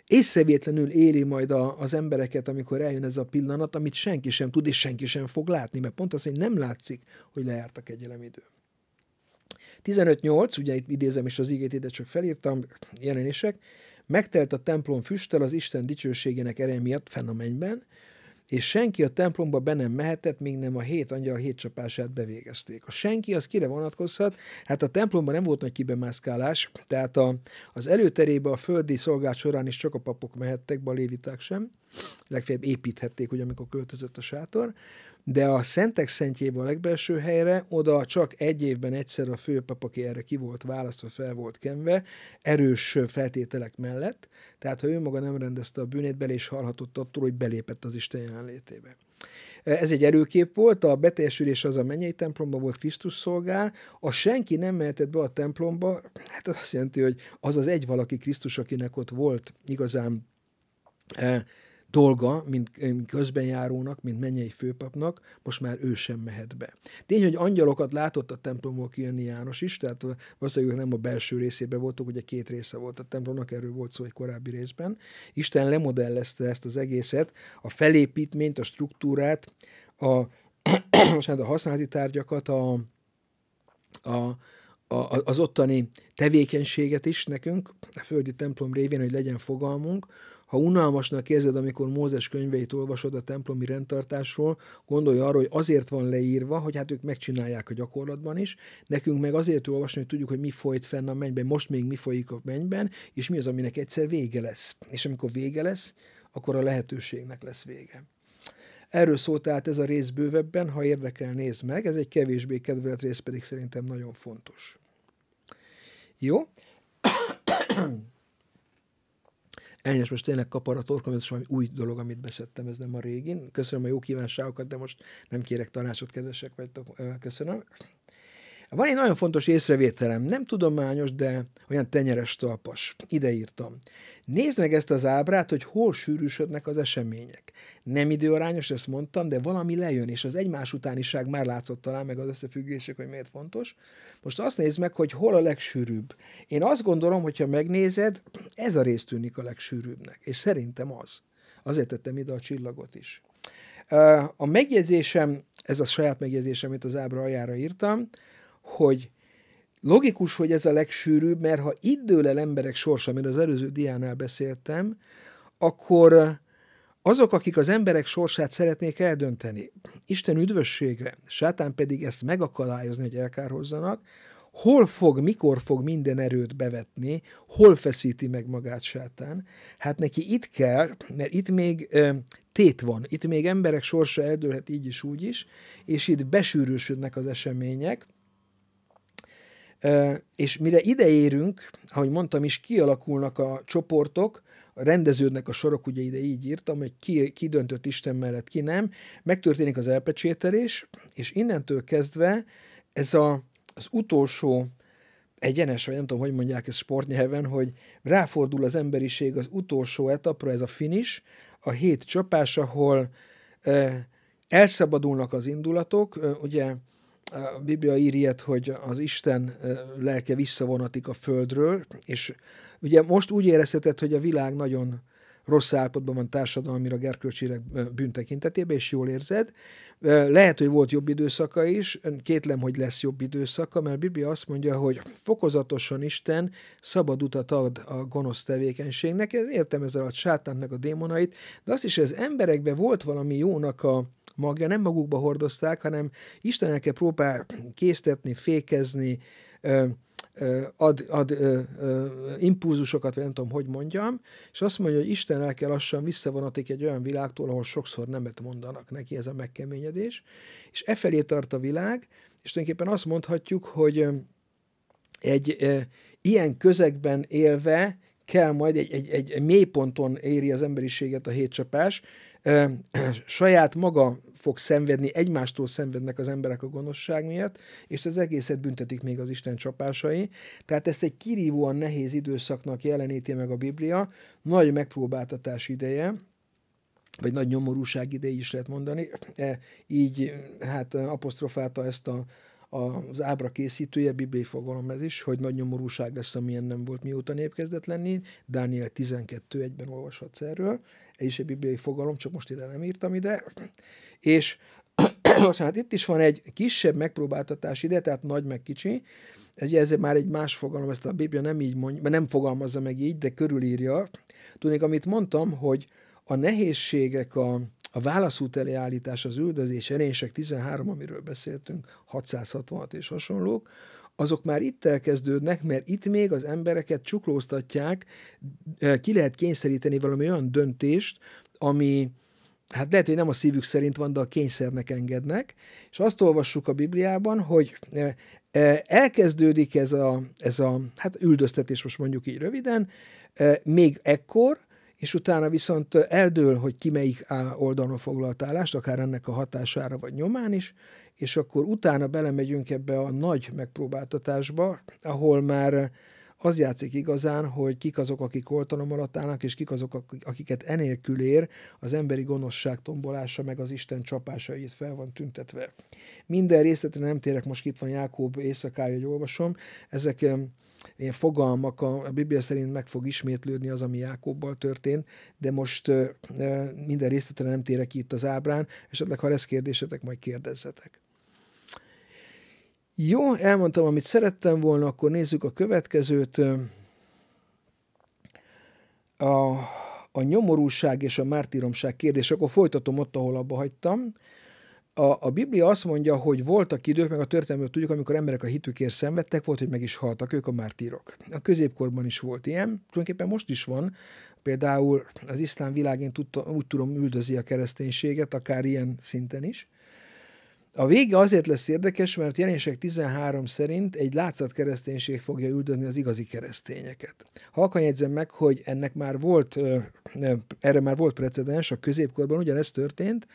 észrevétlenül éli majd a, az embereket, amikor eljön ez a pillanat, amit senki sem tud, és senki sem fog látni, mert pont az, hogy nem látszik, hogy lejárt a kegyelem idő. 15.8, ugye itt idézem is az igét, ide csak felírtam, jelenések, megtelt a templom füsttel az Isten dicsőségének erej miatt fenn a mennyben, és senki a templomba be nem mehetett, még nem a hét angyal hét csapását bevégezték. A senki az kire vonatkozhat? Hát a templomban nem volt nagy kibemászkálás, tehát a, az előterébe a földi szolgált során is csak a papok mehettek, be a léviták sem. Legfeljebb építhették, hogy amikor költözött a sátor de a Szentek Szentjébe a legbelső helyre, oda csak egy évben egyszer a főpap, aki erre ki volt választva, fel volt kenve, erős feltételek mellett, tehát ha ő maga nem rendezte a bűnét, belé, is hallhatott attól, hogy belépett az Isten jelenlétébe. Ez egy erőkép volt, a beteljesülés az a mennyei templomba volt Krisztus szolgál, a senki nem mehetett be a templomba, hát az azt jelenti, hogy az az egy valaki Krisztus, akinek ott volt igazán eh, dolga, mint közbenjárónak, mint mennyei főpapnak, most már ő sem mehet be. Tény, hogy angyalokat látott a templomból kijönni János is, tehát valószínűleg nem a belső részébe voltak, ugye két része volt a templomnak, erről volt szó egy korábbi részben. Isten lemodellezte ezt az egészet, a felépítményt, a struktúrát, a, [CLEARS THROAT] a használati tárgyakat, a, a, a, az ottani tevékenységet is nekünk, a földi templom révén, hogy legyen fogalmunk, ha unalmasnak érzed, amikor Mózes könyveit olvasod a templomi rendtartásról, gondolj arra, hogy azért van leírva, hogy hát ők megcsinálják a gyakorlatban is, nekünk meg azért olvasni, hogy tudjuk, hogy mi folyt fenn a mennyben, most még mi folyik a mennyben, és mi az, aminek egyszer vége lesz. És amikor vége lesz, akkor a lehetőségnek lesz vége. Erről szólt tehát ez a rész bővebben, ha érdekel, nézd meg, ez egy kevésbé kedvelt rész pedig szerintem nagyon fontos. Jó? Elnyes, most tényleg kapar a torkom, ez valami új dolog, amit beszedtem, ez nem a régin. Köszönöm a jó kívánságokat, de most nem kérek tanácsot, kedvesek vagytok. Köszönöm. Van egy nagyon fontos észrevételem, nem tudományos, de olyan tenyeres talpas. Ide írtam. Nézd meg ezt az ábrát, hogy hol sűrűsödnek az események. Nem időarányos, ezt mondtam, de valami lejön, és az egymás utániság már látszott talán, meg az összefüggések, hogy miért fontos. Most azt nézd meg, hogy hol a legsűrűbb. Én azt gondolom, hogyha megnézed, ez a rész tűnik a legsűrűbbnek, és szerintem az. Azért tettem ide a csillagot is. A megjegyzésem, ez a saját megjegyzésem, amit az ábra aljára írtam, hogy logikus, hogy ez a legsűrűbb, mert ha itt dől el emberek sorsa, amiről az előző diánál beszéltem, akkor azok, akik az emberek sorsát szeretnék eldönteni, Isten üdvösségre, sátán pedig ezt megakadályozni, hogy elkárhozzanak, hol fog, mikor fog minden erőt bevetni, hol feszíti meg magát sátán. Hát neki itt kell, mert itt még ö, tét van, itt még emberek sorsa eldőlhet így is, úgy is, és itt besűrűsödnek az események, és mire ideérünk, ahogy mondtam is, kialakulnak a csoportok, rendeződnek a sorok, ugye ide így írtam, hogy ki, ki döntött Isten mellett, ki nem, megtörténik az elpecsételés, és innentől kezdve ez a, az utolsó egyenes, vagy nem tudom, hogy mondják ezt sportnyelven, hogy ráfordul az emberiség az utolsó etapra, ez a finish, a hét csapás, ahol eh, elszabadulnak az indulatok, eh, ugye a Biblia ír ilyet, hogy az Isten lelke visszavonatik a földről, és ugye most úgy érezheted, hogy a világ nagyon rossz állapotban van társadalmira, gerkölcsileg bűntekintetében, és jól érzed. Lehet, hogy volt jobb időszaka is, kétlem, hogy lesz jobb időszaka, mert a Biblia azt mondja, hogy fokozatosan Isten szabad utat ad a gonosz tevékenységnek. Értem ezzel a sátánt meg a démonait, de azt is, hogy az emberekben volt valami jónak a, magja, nem magukba hordozták, hanem Istenekkel próbál késztetni, fékezni, ö, ad, ad ö, ö, impulzusokat, vagy nem tudom, hogy mondjam, és azt mondja, hogy Isten el kell lassan visszavonatik egy olyan világtól, ahol sokszor nemet mondanak neki ez a megkeményedés, és e felé tart a világ, és tulajdonképpen azt mondhatjuk, hogy egy e, ilyen közegben élve kell majd egy, egy, egy mélyponton éri az emberiséget a hétcsapás, [CLEARS THROAT] saját maga fog szenvedni, egymástól szenvednek az emberek a gonoszság miatt, és az egészet büntetik még az Isten csapásai. Tehát ezt egy kirívóan nehéz időszaknak jeleníti meg a Biblia, nagy megpróbáltatás ideje, vagy nagy nyomorúság ideje is lehet mondani, így hát apostrofálta ezt a, az ábra készítője, bibliai fogalom ez is, hogy nagy nyomorúság lesz, amilyen nem volt mióta nép kezdett lenni. Dániel 121 egyben olvashatsz erről. Ez is egy bibliai fogalom, csak most ide nem írtam ide. És [CLEARS THROAT] hát itt is van egy kisebb megpróbáltatás ide, tehát nagy meg kicsi. Ugye ez már egy más fogalom, ezt a Biblia nem így mondja, mert nem fogalmazza meg így, de körülírja. Tudnék, amit mondtam, hogy a nehézségek, a, a válaszút elé állítás, az üldözés, elések 13, amiről beszéltünk, 666 és hasonlók, azok már itt elkezdődnek, mert itt még az embereket csuklóztatják, ki lehet kényszeríteni valami olyan döntést, ami hát lehet, hogy nem a szívük szerint van, de a kényszernek engednek, és azt olvassuk a Bibliában, hogy elkezdődik ez a, ez a hát üldöztetés most mondjuk így röviden, még ekkor, és utána viszont eldől, hogy ki melyik oldalon foglalt állást, akár ennek a hatására vagy nyomán is, és akkor utána belemegyünk ebbe a nagy megpróbáltatásba, ahol már az játszik igazán, hogy kik azok, akik oltalom alatt állnak, és kik azok, akiket enélkül ér, az emberi gonoszság tombolása, meg az Isten csapása így fel van tüntetve. Minden részletre nem térek, most itt van Jákob éjszakája, hogy olvasom, ezek ilyen fogalmak a, a Biblia szerint meg fog ismétlődni az, ami Jákobbal történt, de most ö, ö, minden részletre nem térek ki itt az ábrán, esetleg ha lesz kérdésetek, majd kérdezzetek. Jó, elmondtam, amit szerettem volna, akkor nézzük a következőt. A, a nyomorúság és a mártíromság kérdés, akkor folytatom ott, ahol abba hagytam a, a Biblia azt mondja, hogy voltak idők, meg a történelmet tudjuk, amikor emberek a hitükért szenvedtek, volt, hogy meg is haltak, ők a mártírok. A középkorban is volt ilyen, tulajdonképpen most is van, például az iszlám világén tudta, úgy tudom üldözi a kereszténységet, akár ilyen szinten is. A vége azért lesz érdekes, mert jelenések 13 szerint egy látszat kereszténység fogja üldözni az igazi keresztényeket. Ha jegyzem meg, hogy ennek már volt, erre már volt precedens, a középkorban ugyanez történt,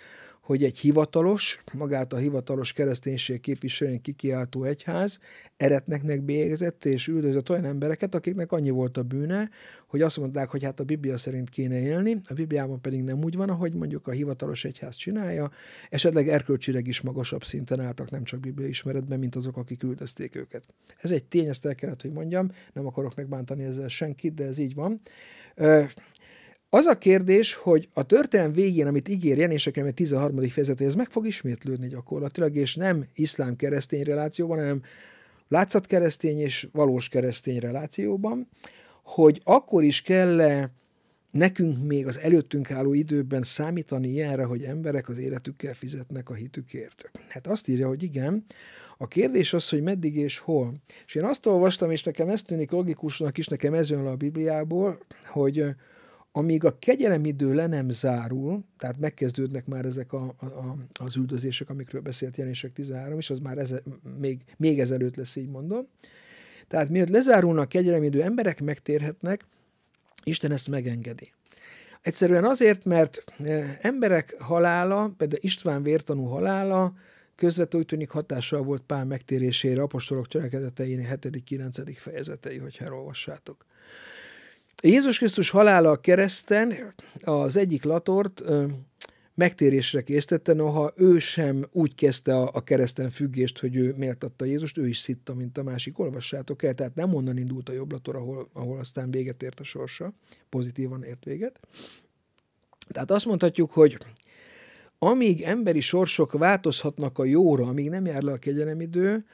hogy egy hivatalos, magát a hivatalos kereszténység képviselőjén kikiáltó egyház eretneknek bélyegzett és üldözött olyan embereket, akiknek annyi volt a bűne, hogy azt mondták, hogy hát a Biblia szerint kéne élni, a Bibliában pedig nem úgy van, ahogy mondjuk a hivatalos egyház csinálja, esetleg erkölcsileg is magasabb szinten álltak, nem csak Biblia ismeretben, mint azok, akik üldözték őket. Ez egy tény, ezt el kellett, hogy mondjam, nem akarok megbántani ezzel senkit, de ez így van. Az a kérdés, hogy a történelem végén, amit ígér Jenésekem a 13. fejezet, ez meg fog ismétlődni gyakorlatilag, és nem iszlám-keresztény relációban, hanem keresztény és valós keresztény relációban, hogy akkor is kell -e nekünk még az előttünk álló időben számítani ilyenre, hogy emberek az életükkel fizetnek a hitükért? Hát azt írja, hogy igen. A kérdés az, hogy meddig és hol. És én azt olvastam, és nekem ez tűnik logikusnak is, nekem ez jön le a Bibliából, hogy amíg a idő le nem zárul, tehát megkezdődnek már ezek a, a, a, az üldözések, amikről beszélt Jelenések 13, és az már eze, még, még ezelőtt lesz, így mondom. Tehát miatt lezárulna a kegyelem idő, emberek megtérhetnek, Isten ezt megengedi. Egyszerűen azért, mert e, emberek halála, például István vértanú halála, közvető úgy tűnik hatással volt Pál megtérésére, apostolok cselekedetein 7.-9. fejezetei, hogyha elolvassátok. Jézus Krisztus halála a kereszten az egyik latort ö, megtérésre késztette, noha ő sem úgy kezdte a, a kereszten függést, hogy ő méltatta Jézust, ő is szitta, mint a másik. Olvassátok el, tehát nem onnan indult a jobb lator, ahol, ahol aztán véget ért a sorsa, pozitívan ért véget. Tehát azt mondhatjuk, hogy amíg emberi sorsok változhatnak a jóra, amíg nem jár le a kegyelemidő,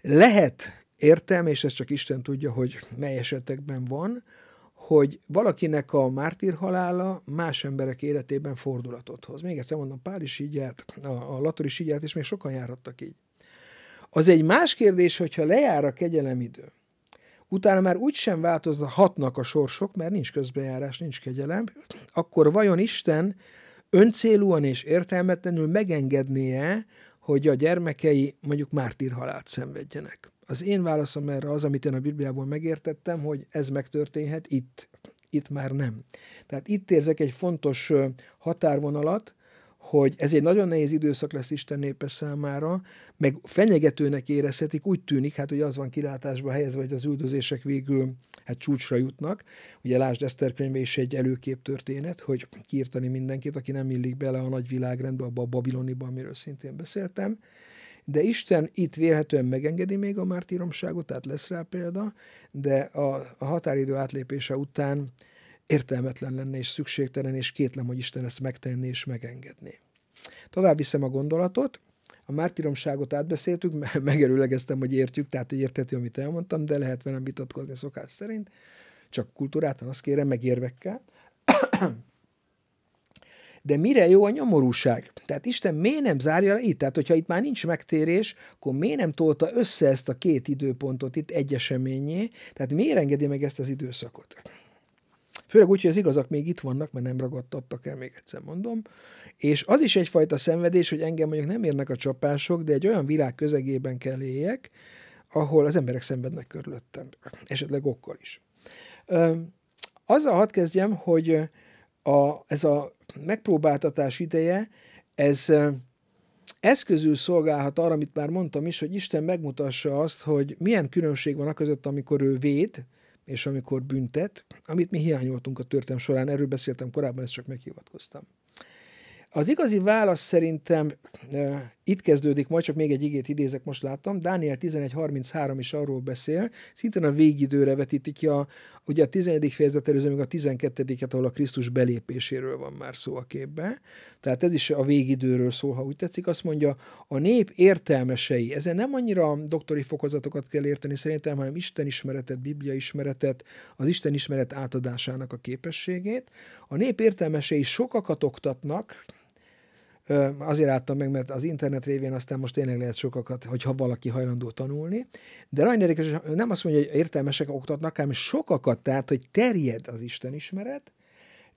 lehet értelme, és ez csak Isten tudja, hogy mely esetekben van, hogy valakinek a mártír halála más emberek életében fordulatot hoz. Még egyszer mondom, is így járt, a, a Latori így járt, és még sokan járhattak így. Az egy más kérdés, hogyha lejár a kegyelem idő, utána már úgysem hatnak a sorsok, mert nincs közbejárás, nincs kegyelem, akkor vajon Isten öncélúan és értelmetlenül megengednie, hogy a gyermekei mondjuk mártírhalált szenvedjenek? Az én válaszom erre az, amit én a Bibliából megértettem, hogy ez megtörténhet itt, itt már nem. Tehát itt érzek egy fontos határvonalat, hogy ez egy nagyon nehéz időszak lesz Isten népe számára, meg fenyegetőnek érezhetik, úgy tűnik, hát hogy az van kilátásba helyezve, hogy az üldözések végül hát csúcsra jutnak. Ugye lásd Eszter könyve is egy előkép történet, hogy kiirtani mindenkit, aki nem illik bele a nagy világrendbe, abba a babiloniba, amiről szintén beszéltem de Isten itt vélhetően megengedi még a mártíromságot, tehát lesz rá példa, de a, a határidő átlépése után értelmetlen lenne és szükségtelen, és kétlem, hogy Isten ezt megtenni és megengedni. Tovább viszem a gondolatot, a mártíromságot átbeszéltük, [LAUGHS] megerőlegeztem, hogy értjük, tehát hogy értheti, amit elmondtam, de lehet velem vitatkozni szokás szerint, csak kultúráltan azt kérem, meg érvekkel. De mire jó a nyomorúság? Tehát Isten miért nem zárja le itt? Tehát, hogyha itt már nincs megtérés, akkor miért nem tolta össze ezt a két időpontot itt egy eseményé? Tehát miért engedi meg ezt az időszakot? Főleg úgy, hogy az igazak még itt vannak, mert nem ragadtattak el, még egyszer mondom. És az is egyfajta szenvedés, hogy engem mondjuk nem érnek a csapások, de egy olyan világ közegében kell éljek, ahol az emberek szenvednek körülöttem, esetleg okkal is. Azzal hadd kezdjem, hogy a, ez a megpróbáltatás ideje, ez eszközül szolgálhat arra, amit már mondtam is, hogy Isten megmutassa azt, hogy milyen különbség van a között, amikor ő véd, és amikor büntet, amit mi hiányoltunk a történet során, erről beszéltem korábban, ezt csak meghivatkoztam. Az igazi válasz szerintem e, itt kezdődik, majd csak még egy igét idézek, most látom, Dániel 11.33 is arról beszél, szintén a végidőre vetíti ki a, Ugye a 11. fejezet előző még a 12-et, ahol a Krisztus belépéséről van már szó a képbe. Tehát ez is a végidőről szól, ha úgy tetszik. Azt mondja, a nép értelmesei, ezen nem annyira doktori fokozatokat kell érteni szerintem, hanem Isten ismeretet, Biblia ismeretet, az Isten ismeret átadásának a képességét. A nép értelmesei sokakat oktatnak, Azért álltam meg, mert az internet révén aztán most tényleg lehet sokakat, hogyha valaki hajlandó tanulni. De nagyon érdekes, nem azt mondja, hogy értelmesek oktatnak, hanem sokakat, tehát, hogy terjed az Isten ismeret,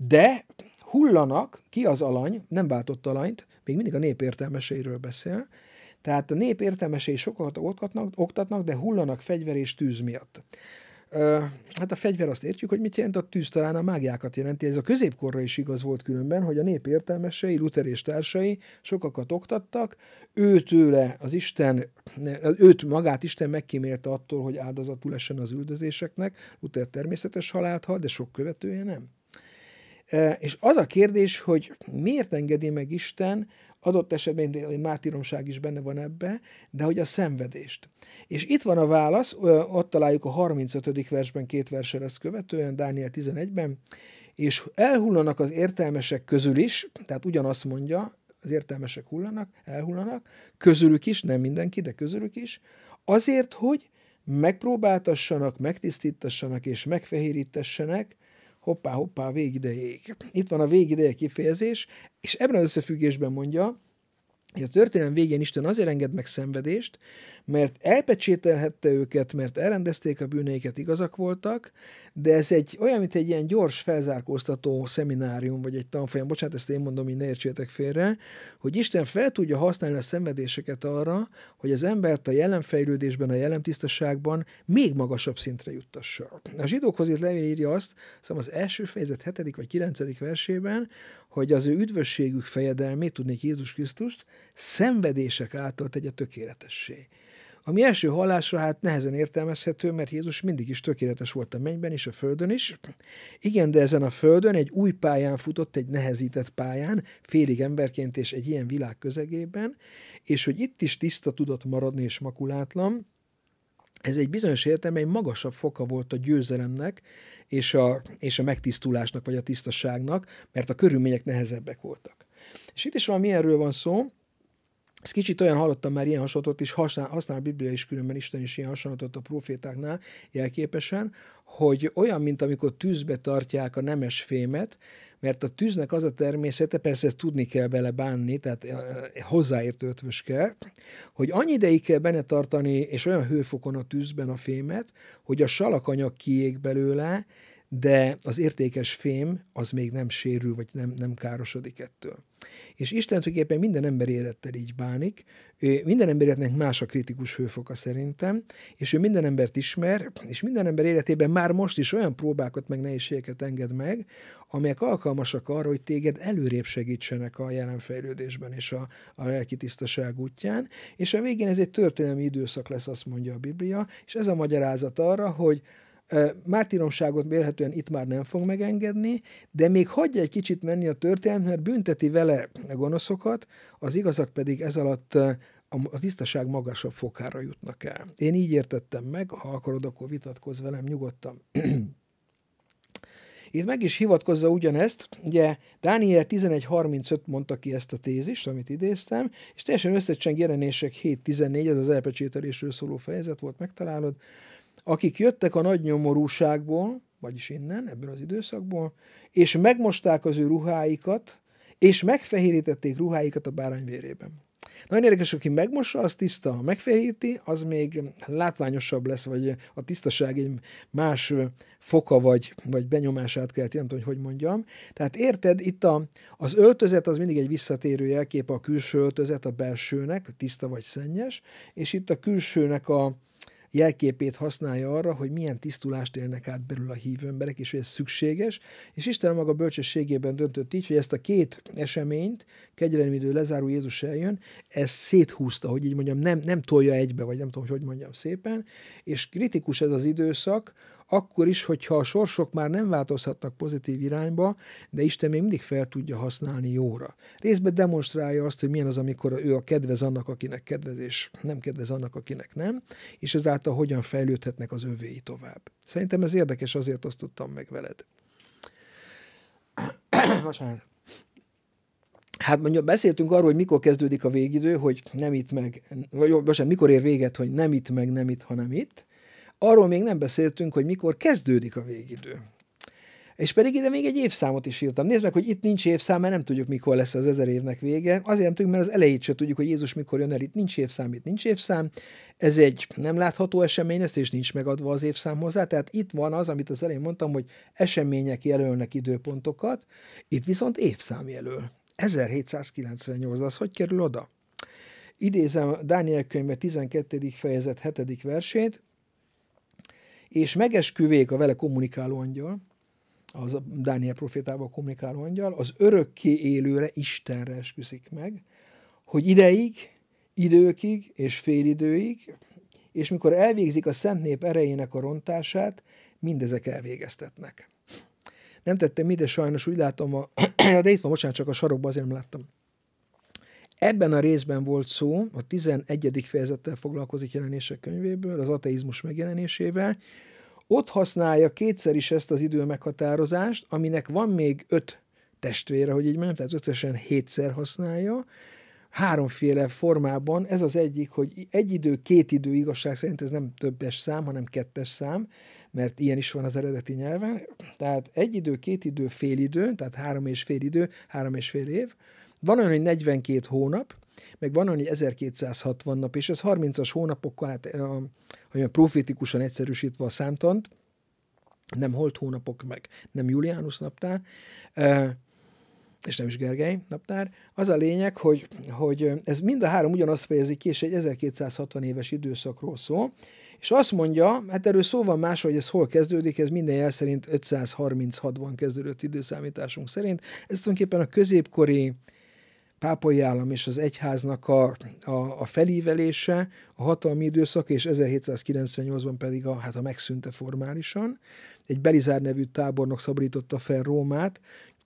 de hullanak ki az alany, nem váltott alanyt, még mindig a nép értelmeséről beszél, tehát a nép értelmesei sokakat oktatnak, oktatnak de hullanak fegyver és tűz miatt. Hát a fegyver azt értjük, hogy mit jelent, a tűz talán a mágiákat jelenti. Ez a középkorra is igaz volt különben, hogy a nép értelmesei, Luther és társai sokakat oktattak, Őtőle az Isten, őt magát Isten megkímélte attól, hogy áldozatul essen az üldözéseknek, Luther természetes halált hal, de sok követője nem. És az a kérdés, hogy miért engedi meg Isten, adott esetben hogy mártíromság is benne van ebbe, de hogy a szenvedést. És itt van a válasz, ott találjuk a 35. versben, két versel ezt követően, Dániel 11-ben, és elhullanak az értelmesek közül is, tehát ugyanazt mondja, az értelmesek hullanak, elhullanak, közülük is, nem mindenki, de közülük is, azért, hogy megpróbáltassanak, megtisztítassanak és megfehérítessenek hoppá, hoppá, végidejék. Itt van a végideje kifejezés, és ebben az összefüggésben mondja, hogy a történelem végén Isten azért enged meg szenvedést, mert elpecsételhette őket, mert elrendezték a bűneiket, igazak voltak, de ez egy olyan, mint egy ilyen gyors felzárkóztató szeminárium, vagy egy tanfolyam, bocsánat, ezt én mondom, így ne értsétek félre, hogy Isten fel tudja használni a szenvedéseket arra, hogy az embert a jelenfejlődésben, a tisztaságban még magasabb szintre juttassa. A zsidókhoz itt levél írja azt, szóval az első fejezet 7. vagy 9. versében, hogy az ő üdvösségük fejedelmét, tudnék Jézus Krisztust, szenvedések által tegye tökéletessé. Ami első hallásra hát nehezen értelmezhető, mert Jézus mindig is tökéletes volt a mennyben és a földön is. Igen, de ezen a földön egy új pályán futott, egy nehezített pályán, félig emberként és egy ilyen világ közegében, és hogy itt is tiszta tudott maradni és makulátlan, ez egy bizonyos értelme, egy magasabb foka volt a győzelemnek és a, és a megtisztulásnak vagy a tisztaságnak, mert a körülmények nehezebbek voltak. És itt is van, milyenről van szó, ez kicsit olyan hallottam már ilyen hasonlatot is, használ, használ a Biblia is, különben Isten is ilyen hasonlatot a profétáknál jelképesen, hogy olyan, mint amikor tűzbe tartják a nemes fémet, mert a tűznek az a természete, persze ezt tudni kell vele bánni, tehát hozzáért ötvös kell, hogy annyi ideig kell benne tartani, és olyan hőfokon a tűzben a fémet, hogy a salakanyag kiég belőle, de az értékes fém az még nem sérül, vagy nem, nem károsodik ettől. És Isten tulajdonképpen minden ember élettel így bánik, ő, minden ember életnek más a kritikus hőfoka szerintem, és ő minden embert ismer, és minden ember életében már most is olyan próbákat meg nehézségeket enged meg, amelyek alkalmasak arra, hogy téged előrébb segítsenek a jelen fejlődésben és a, a lelki tisztaság útján, és a végén ez egy történelmi időszak lesz, azt mondja a Biblia, és ez a magyarázat arra, hogy Mártíromságot mérhetően itt már nem fog megengedni, de még hagyja egy kicsit menni a történet, mert bünteti vele a gonoszokat, az igazak pedig ez alatt a tisztaság magasabb fokára jutnak el. Én így értettem meg, ha akarod, akkor vitatkozz velem nyugodtan. [CLEARS THROAT] Itt meg is hivatkozza ugyanezt, ugye Dániel 11.35 mondta ki ezt a tézist, amit idéztem, és teljesen összecseng jelenések 7.14, ez az elpecsételésről szóló fejezet volt, megtalálod, akik jöttek a nagy nyomorúságból, vagyis innen, ebből az időszakból, és megmosták az ő ruháikat, és megfehérítették ruháikat a bárány vérében. Nagyon érdekes, aki megmossa, az tiszta. Ha megfehéríti, az még látványosabb lesz, vagy a tisztaság egy más foka vagy, vagy benyomását kelti, nem tudom, hogy hogy mondjam. Tehát érted, itt a, az öltözet az mindig egy visszatérő jelkép, a külső öltözet a belsőnek, tiszta vagy szennyes, és itt a külsőnek a, jelképét használja arra, hogy milyen tisztulást élnek át belül a hívő emberek, és hogy ez szükséges, és Isten maga bölcsességében döntött így, hogy ezt a két eseményt, kegyelmi idő lezáró Jézus eljön, ez széthúzta, hogy így mondjam, nem, nem tolja egybe, vagy nem tudom, hogy hogy mondjam szépen, és kritikus ez az időszak, akkor is, hogyha a sorsok már nem változhatnak pozitív irányba, de Isten még mindig fel tudja használni jóra. Részben demonstrálja azt, hogy milyen az, amikor ő a kedvez annak, akinek kedvez, és nem kedvez annak, akinek nem, és ezáltal hogyan fejlődhetnek az övéi tovább. Szerintem ez érdekes, azért osztottam meg veled. [COUGHS] Bocsánat. Hát mondjuk beszéltünk arról, hogy mikor kezdődik a végidő, hogy nem itt meg, vagy most mikor ér véget, hogy nem itt meg nem itt, hanem itt. Arról még nem beszéltünk, hogy mikor kezdődik a végidő. És pedig ide még egy évszámot is írtam. Nézd meg, hogy itt nincs évszám, mert nem tudjuk, mikor lesz az ezer évnek vége. Azért nem tudjuk, mert az elejét se tudjuk, hogy Jézus mikor jön el. Itt nincs évszám, itt nincs évszám. Ez egy nem látható esemény lesz, és nincs megadva az évszám hozzá. Tehát itt van az, amit az elején mondtam, hogy események jelölnek időpontokat, itt viszont évszám jelöl. 1798, az hogy kerül oda? Idézem Dániel könyve 12. fejezet 7. versét, és megesküvék a vele kommunikáló angyal, az a Dániel profétával kommunikáló angyal, az örökké élőre Istenre esküszik meg, hogy ideig, időkig és félidőig, és mikor elvégzik a szent nép erejének a rontását, mindezek elvégeztetnek. Nem tettem ide sajnos, úgy látom, a... [CLEARS THROAT] de itt van, bocsánat, csak a sarokban azért nem láttam. Ebben a részben volt szó, a 11. fejezettel foglalkozik jelenések könyvéből, az ateizmus megjelenésével. Ott használja kétszer is ezt az idő meghatározást, aminek van még öt testvére, hogy így mondjam, tehát összesen hétszer használja, háromféle formában. Ez az egyik, hogy egy idő, két idő igazság szerint ez nem többes szám, hanem kettes szám, mert ilyen is van az eredeti nyelven. Tehát egy idő, két idő, fél idő, tehát három és fél idő, három és fél év van olyan, hogy 42 hónap, meg van olyan, hogy 1260 nap, és ez 30-as hónapokkal, hát olyan profétikusan egyszerűsítve a számtant, nem holt hónapok, meg nem Juliánus naptár, és nem is Gergely naptár. Az a lényeg, hogy, hogy ez mind a három ugyanazt fejezi ki, és egy 1260 éves időszakról szól, és azt mondja, hát erről szó van más, hogy ez hol kezdődik, ez minden jel szerint 536-ban kezdődött időszámításunk szerint. Ez tulajdonképpen a középkori uh, pápai állam és az egyháznak a, a, a felívelése, a hatalmi időszak, és 1798-ban pedig a, hát a megszűnte formálisan. Egy Belizár nevű tábornok szabadította fel Rómát,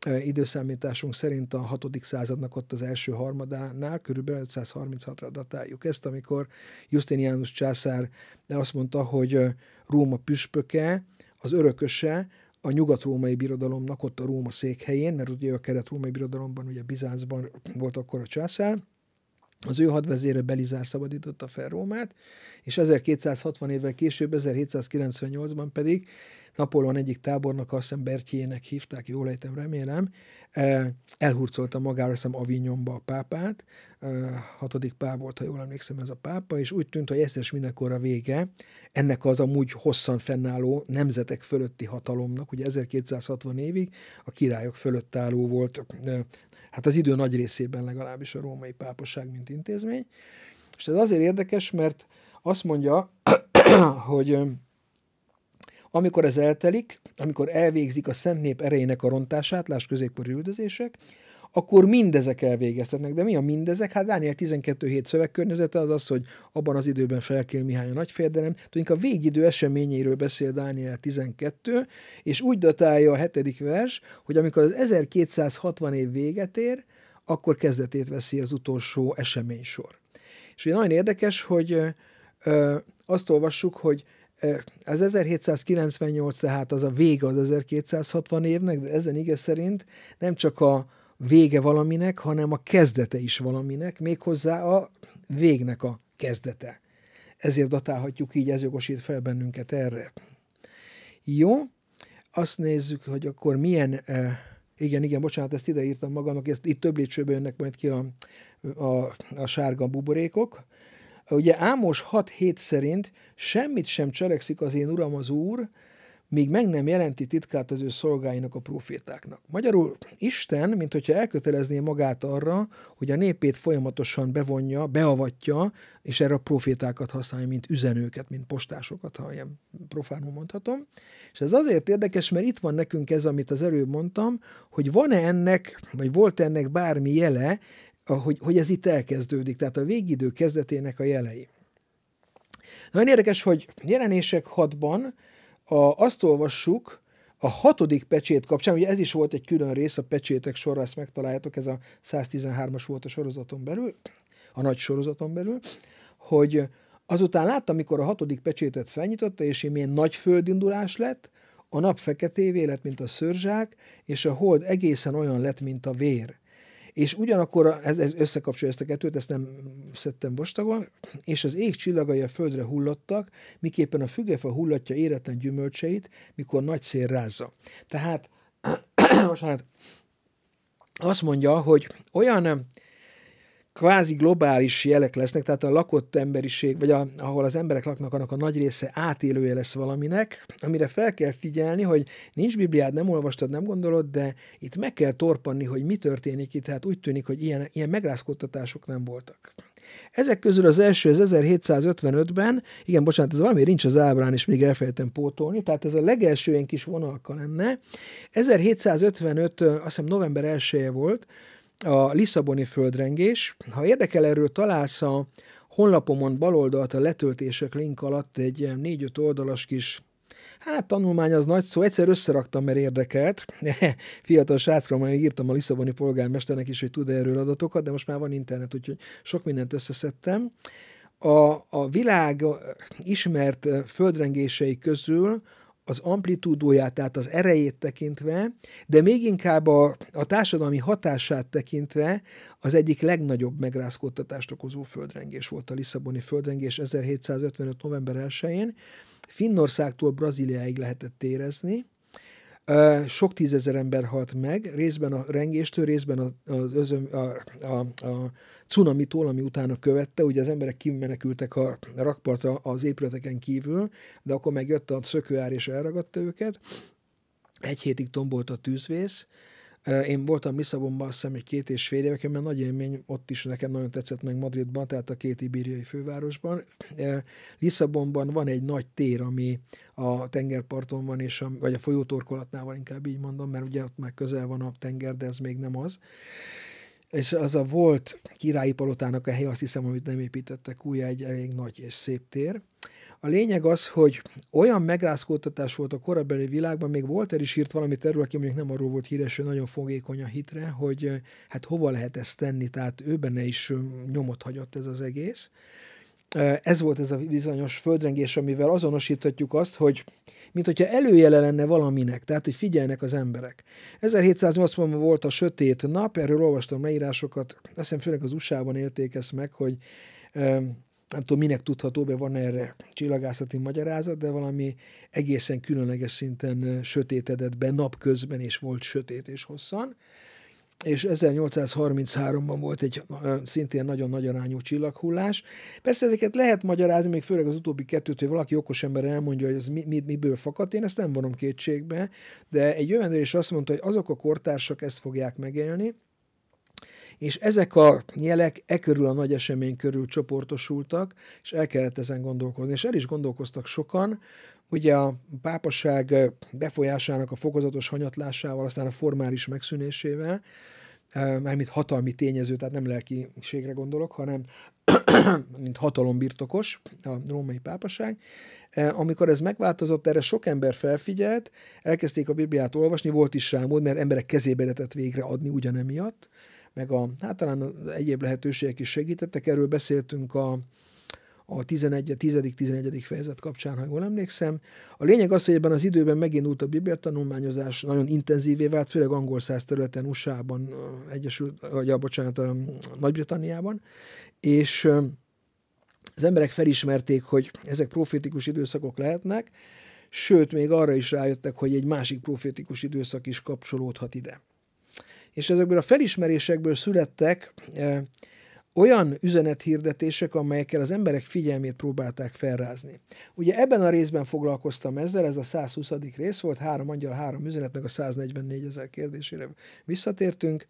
e, időszámításunk szerint a 6. századnak ott az első harmadánál, körülbelül 536-ra datáljuk ezt, amikor Justinianus császár azt mondta, hogy e, Róma püspöke, az örököse, a nyugat-római birodalomnak ott a Róma székhelyén, mert ugye a kelet-római birodalomban, ugye Bizáncban volt akkor a császár, az ő hadvezére Belizár szabadította fel Rómát, és 1260 évvel később, 1798-ban pedig Napolón egyik tábornok, azt hiszem Bertjének hívták, jól ejtem, remélem, elhurcolta magára, azt hiszem Avignonba a pápát, hatodik pár volt, ha jól emlékszem, ez a pápa, és úgy tűnt, hogy ezes mindenkor a vége ennek az amúgy hosszan fennálló nemzetek fölötti hatalomnak, ugye 1260 évig a királyok fölött álló volt, hát az idő nagy részében legalábbis a római pápaság, mint intézmény. És ez azért érdekes, mert azt mondja, [COUGHS] hogy amikor ez eltelik, amikor elvégzik a szent nép erejének a rontását, lásd középkori üldözések, akkor mindezek elvégeztetnek. De mi a mindezek? Hát Dániel 12.7 szövegkörnyezete az az, hogy abban az időben felkél Mihály a nagyférdelem. Tudjunk a végidő eseményeiről beszél Dániel 12, és úgy datálja a hetedik vers, hogy amikor az 1260 év véget ér, akkor kezdetét veszi az utolsó eseménysor. És ugye nagyon érdekes, hogy ö, azt olvassuk, hogy az 1798 tehát az a vége az 1260 évnek, de ezen igaz szerint nem csak a vége valaminek, hanem a kezdete is valaminek, méghozzá a végnek a kezdete. Ezért datálhatjuk így, ez jogosít fel bennünket erre. Jó, azt nézzük, hogy akkor milyen, eh, igen, igen, bocsánat, ezt ide írtam magamnak, ezt itt több lépcsőben jönnek majd ki a, a, a sárga buborékok. Ugye Ámos 6-7 szerint semmit sem cselekszik az én uram az úr, míg meg nem jelenti titkát az ő szolgáinak, a profétáknak. Magyarul Isten, mint hogyha elkötelezné magát arra, hogy a népét folyamatosan bevonja, beavatja, és erre a profétákat használja, mint üzenőket, mint postásokat, ha ilyen profánul mondhatom. És ez azért érdekes, mert itt van nekünk ez, amit az előbb mondtam, hogy van-e ennek, vagy volt -e ennek bármi jele, hogy, hogy ez itt elkezdődik, tehát a végidő kezdetének a jelei. Nagyon érdekes, hogy jelenések hatban a, azt olvassuk, a hatodik pecsét kapcsán, ugye ez is volt egy külön rész, a pecsétek sorra, ezt megtaláljátok, ez a 113-as volt a sorozaton belül, a nagy sorozaton belül, hogy azután láttam, mikor a hatodik pecsétet felnyitotta, és ilyen nagy földindulás lett, a nap feketévé lett, mint a szörzsák, és a hold egészen olyan lett, mint a vér. És ugyanakkor ez, ez összekapcsolja ezt a kettőt, ezt nem szedtem vastagon, és az ég csillagai a földre hullottak, miképpen a fügefa hullatja éretlen gyümölcseit, mikor nagy szél rázza. Tehát, [CLEARS THROAT] most hát azt mondja, hogy olyan kvázi globális jelek lesznek, tehát a lakott emberiség, vagy a, ahol az emberek laknak, annak a nagy része átélője lesz valaminek, amire fel kell figyelni, hogy nincs Bibliád, nem olvastad, nem gondolod, de itt meg kell torpanni, hogy mi történik itt, tehát úgy tűnik, hogy ilyen, ilyen megrázkodtatások nem voltak. Ezek közül az első az 1755-ben, igen, bocsánat, ez valami nincs az ábrán, és még elfelejtem pótolni, tehát ez a legelső ilyen kis vonalka lenne. 1755, azt hiszem november 1 volt, a Lisszaboni földrengés. Ha érdekel, erről találsz a honlapomon baloldalt a letöltések link alatt egy 4-5 oldalas kis Hát tanulmány az nagy szó, egyszer összeraktam, mert érdekelt. [LAUGHS] Fiatal srácra majd írtam a Lisszaboni polgármesternek is, hogy tud -e erről adatokat, de most már van internet, úgyhogy sok mindent összeszedtem. A, a világ ismert földrengései közül az amplitúdóját, tehát az erejét tekintve, de még inkább a, a társadalmi hatását tekintve az egyik legnagyobb megrázkódtatást okozó földrengés volt a Lisszaboni földrengés 1755. november 1-én. Finnországtól Brazíliáig lehetett érezni, sok tízezer ember halt meg, részben a rengéstől, részben az özöm, a, a, a cunamitól, ami utána követte, ugye az emberek kimenekültek a rakpartra az épületeken kívül, de akkor megjött a szökőár és elragadta őket. Egy hétig tombolt a tűzvész, én voltam Lisszabonban azt hiszem egy két és fél éveken, mert nagy élmény ott is nekem nagyon tetszett meg Madridban, tehát a két ibériai fővárosban. Lisszabonban van egy nagy tér, ami a tengerparton van, és a, vagy a folyótorkolatnál van, inkább így mondom, mert ugye ott már közel van a tenger, de ez még nem az és az a volt királyi palotának a hely, azt hiszem, amit nem építettek újra, egy elég nagy és szép tér. A lényeg az, hogy olyan megrázkódtatás volt a korabeli világban, még Volter is írt valami erről, aki mondjuk nem arról volt híres, hogy nagyon fogékony a hitre, hogy hát hova lehet ezt tenni, tehát ő benne is nyomot hagyott ez az egész. Ez volt ez a bizonyos földrengés, amivel azonosíthatjuk azt, hogy mint hogyha előjele lenne valaminek, tehát hogy figyelnek az emberek. 1780-ban volt a sötét nap, erről olvastam leírásokat, azt hiszem főleg az USA-ban élték ezt meg, hogy nem tudom, minek tudható be, van erre csillagászati magyarázat, de valami egészen különleges szinten sötétedett be napközben, és volt sötét és hosszan. És 1833-ban volt egy szintén nagyon nagy arányú csillaghullás. Persze ezeket lehet magyarázni, még főleg az utóbbi kettőt, hogy valaki okos ember elmondja, hogy ez mi, mi, miből fakadt, én ezt nem vonom kétségbe, de egy jövendő is azt mondta, hogy azok a kortársak ezt fogják megélni, és ezek a jelek e körül a nagy esemény körül csoportosultak, és el kellett ezen gondolkozni. És el is gondolkoztak sokan, Ugye a pápaság befolyásának a fokozatos hanyatlásával, aztán a formális megszűnésével, mármint hatalmi tényező, tehát nem lelkiségre gondolok, hanem [COUGHS] mint hatalombirtokos, a római pápaság. Amikor ez megváltozott, erre sok ember felfigyelt, elkezdték a Bibliát olvasni, volt is rá mód, mert emberek kezébe lehetett végre adni ugyanemiatt, meg a, hát talán egyéb lehetőségek is segítettek. Erről beszéltünk a, a 11. 10. 11. fejezet kapcsán, ha jól emlékszem. A lényeg az, hogy ebben az időben megindult a Biblia tanulmányozás, nagyon intenzívé vált, főleg angol száz területen, USA-ban, Egyesült, vagy a, bocsánat, a Nagy-Britanniában, és az emberek felismerték, hogy ezek profétikus időszakok lehetnek, sőt, még arra is rájöttek, hogy egy másik profétikus időszak is kapcsolódhat ide és ezekből a felismerésekből születtek e, olyan üzenethirdetések, amelyekkel az emberek figyelmét próbálták felrázni. Ugye ebben a részben foglalkoztam ezzel, ez a 120. rész volt, három angyal, három üzenet, meg a 144 ezer kérdésére visszatértünk.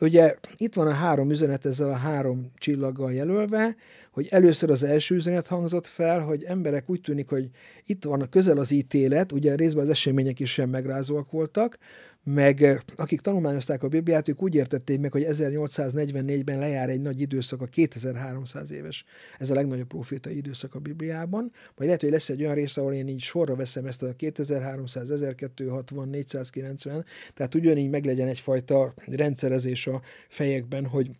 Ugye itt van a három üzenet ezzel a három csillaggal jelölve, hogy először az első üzenet hangzott fel, hogy emberek úgy tűnik, hogy itt van a közel az ítélet, ugye részben az események is sem megrázóak voltak, meg eh, akik tanulmányozták a Bibliát, ők úgy értették meg, hogy 1844-ben lejár egy nagy időszak, a 2300 éves, ez a legnagyobb profétai időszak a Bibliában, majd lehet, hogy lesz egy olyan része, ahol én így sorra veszem ezt a 2300, 1260, 490, tehát ugyanígy meglegyen egyfajta rendszerezés a fejekben, hogy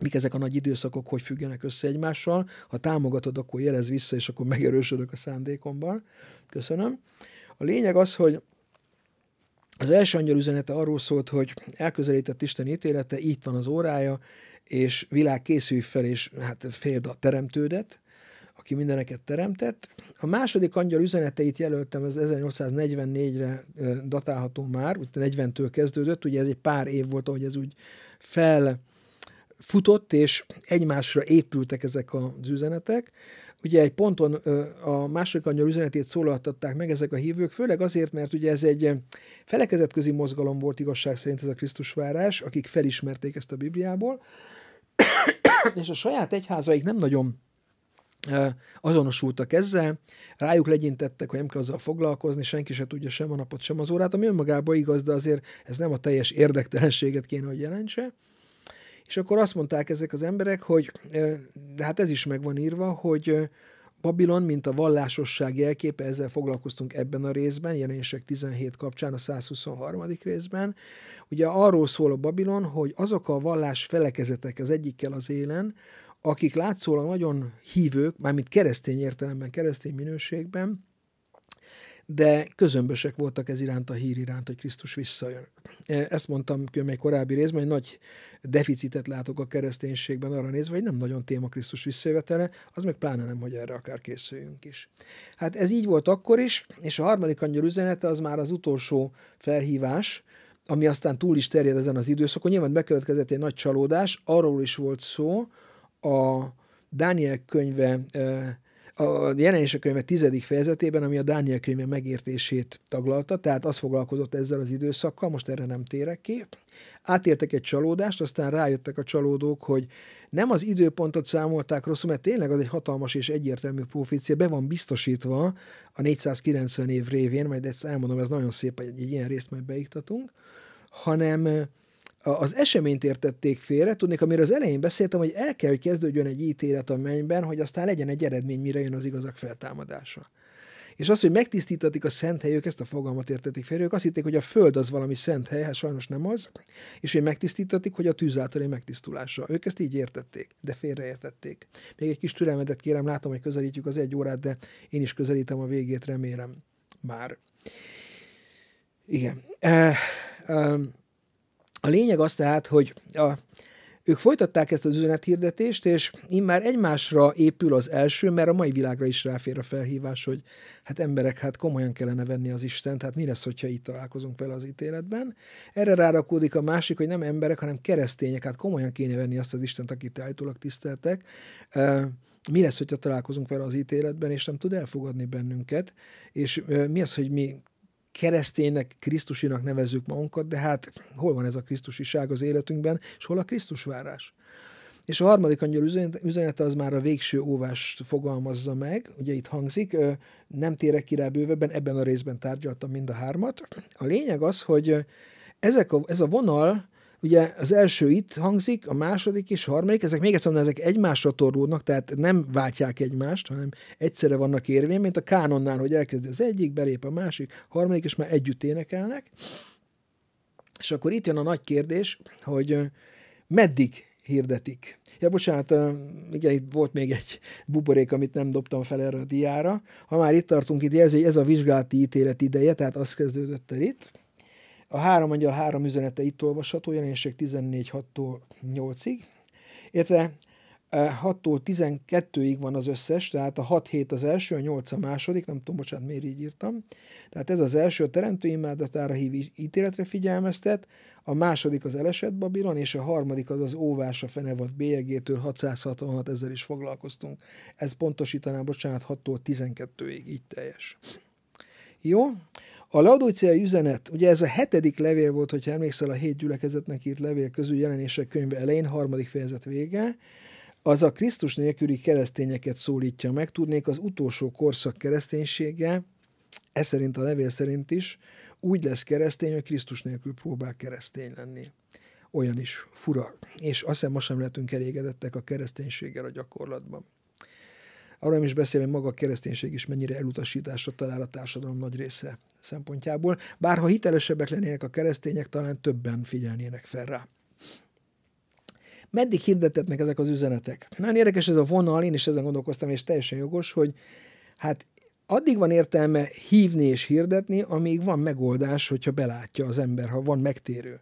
mik ezek a nagy időszakok, hogy függenek össze egymással. Ha támogatod, akkor jelez vissza, és akkor megerősödök a szándékomban. Köszönöm. A lényeg az, hogy az első angyal üzenete arról szólt, hogy elközelített Isten ítélete, itt van az órája, és világ készülj fel, és hát féld a teremtődet, aki mindeneket teremtett. A második angyal üzeneteit jelöltem, ez 1844-re datálható már, úgy 40-től kezdődött, ugye ez egy pár év volt, ahogy ez úgy fel futott, és egymásra épültek ezek az üzenetek ugye egy ponton a második angyal üzenetét szólaltatták meg ezek a hívők, főleg azért, mert ugye ez egy felekezetközi mozgalom volt igazság szerint ez a Krisztusvárás, akik felismerték ezt a Bibliából, [COUGHS] és a saját egyházaik nem nagyon azonosultak ezzel, rájuk legyintettek, hogy nem kell azzal foglalkozni, senki se tudja sem a napot, sem az órát, ami önmagában igaz, de azért ez nem a teljes érdektelenséget kéne, hogy jelentse. És akkor azt mondták ezek az emberek, hogy de hát ez is meg van írva, hogy Babilon, mint a vallásosság jelképe, ezzel foglalkoztunk ebben a részben, jelenések 17 kapcsán, a 123. részben. Ugye arról szól a Babilon, hogy azok a vallás felekezetek az egyikkel az élen, akik látszólag nagyon hívők, mármint keresztény értelemben, keresztény minőségben, de közömbösek voltak ez iránt a hír iránt, hogy Krisztus visszajön. E, ezt mondtam még korábbi részben, hogy nagy deficitet látok a kereszténységben arra nézve, hogy nem nagyon téma Krisztus visszajövetele, az meg pláne nem, hogy erre akár készüljünk is. Hát ez így volt akkor is, és a harmadik angyal üzenete az már az utolsó felhívás, ami aztán túl is terjed ezen az időszakon. Nyilván bekövetkezett egy nagy csalódás, arról is volt szó a Dániel könyve e, a jelenések könyve tizedik fejezetében, ami a Dániel könyve megértését taglalta, tehát az foglalkozott ezzel az időszakkal, most erre nem térek ki. Átértek egy csalódást, aztán rájöttek a csalódók, hogy nem az időpontot számolták rosszul, mert tényleg az egy hatalmas és egyértelmű profécia, be van biztosítva a 490 év révén, majd ezt elmondom, ez nagyon szép, hogy egy ilyen részt majd beiktatunk, hanem az eseményt értették félre, tudnék, amiről az elején beszéltem, hogy el kell, hogy kezdődjön egy ítélet a mennyben, hogy aztán legyen egy eredmény, mire jön az igazak feltámadása. És az, hogy megtisztítatik a szent helyük, ezt a fogalmat értették félre, Ők azt hitték, hogy a föld az valami szent hely, hát sajnos nem az, és hogy megtisztítatik, hogy a tűz általi megtisztulása. Ők ezt így értették, de félreértették. Még egy kis türelmet, kérem, látom, hogy közelítjük az egy órát, de én is közelítem a végét, remélem már. Igen. Uh, um, a lényeg az tehát, hogy a, ők folytatták ezt az üzenethirdetést, és immár egymásra épül az első, mert a mai világra is ráfér a felhívás, hogy hát emberek, hát komolyan kellene venni az Isten, hát mi lesz, hogyha itt találkozunk vele az ítéletben. Erre rárakódik a másik, hogy nem emberek, hanem keresztények, hát komolyan kéne venni azt az Istent, akit állítólag tiszteltek. Mi lesz, hogyha találkozunk vele az ítéletben, és nem tud elfogadni bennünket, és mi az, hogy mi kereszténynek, Krisztusinak nevezzük magunkat, de hát hol van ez a Krisztusiság az életünkben, és hol a Krisztusvárás? És a harmadik angyal üzenete az már a végső óvást fogalmazza meg, ugye itt hangzik, nem térek ki rá bővebben, ebben a részben tárgyaltam mind a hármat. A lényeg az, hogy ezek a, ez a vonal Ugye az első itt hangzik, a második és a harmadik, ezek még egyszer ezek egymásra torlódnak, tehát nem váltják egymást, hanem egyszerre vannak érvényben, mint a kánonnál, hogy elkezdi az egyik, belép a másik, a harmadik, és már együtt énekelnek. És akkor itt jön a nagy kérdés, hogy meddig hirdetik. Ja, bocsánat, igen, itt volt még egy buborék, amit nem dobtam fel erre a diára. Ha már itt tartunk, itt jelzi, hogy ez a vizsgálati ítélet ideje, tehát az kezdődött el itt. A három angyal három üzenete itt olvasható, jelenség 14-6-tól 8-ig, illetve 6-tól e, 12-ig van az összes, tehát a 6 7 az első, a 8 a második, nem tudom, bocsánat, miért így írtam. Tehát ez az első a teremtő imádatára hív ítéletre figyelmeztet, a második az elesett Babilon, és a harmadik az az óvás a fenevad bélyegétől 666, ezer is foglalkoztunk. Ez pontosítaná, bocsánat, 6-tól 12-ig, így teljes. Jó? A laudóciai üzenet, ugye ez a hetedik levél volt, hogyha emlékszel a hét gyülekezetnek írt levél közül jelenések könyve elején, harmadik fejezet vége, az a Krisztus nélküli keresztényeket szólítja meg, tudnék az utolsó korszak kereszténysége, ez szerint a levél szerint is, úgy lesz keresztény, hogy Krisztus nélkül próbál keresztény lenni. Olyan is fura. És azt hiszem, ma sem lehetünk elégedettek a kereszténységgel a gyakorlatban. Arról nem is beszélve, hogy maga a kereszténység is mennyire elutasításra talál a társadalom nagy része szempontjából. Bár ha hitelesebbek lennének a keresztények, talán többen figyelnének fel rá. Meddig hirdetetnek ezek az üzenetek? Nagyon érdekes ez a vonal, én is ezen gondolkoztam, és teljesen jogos, hogy hát addig van értelme hívni és hirdetni, amíg van megoldás, hogyha belátja az ember, ha van megtérő.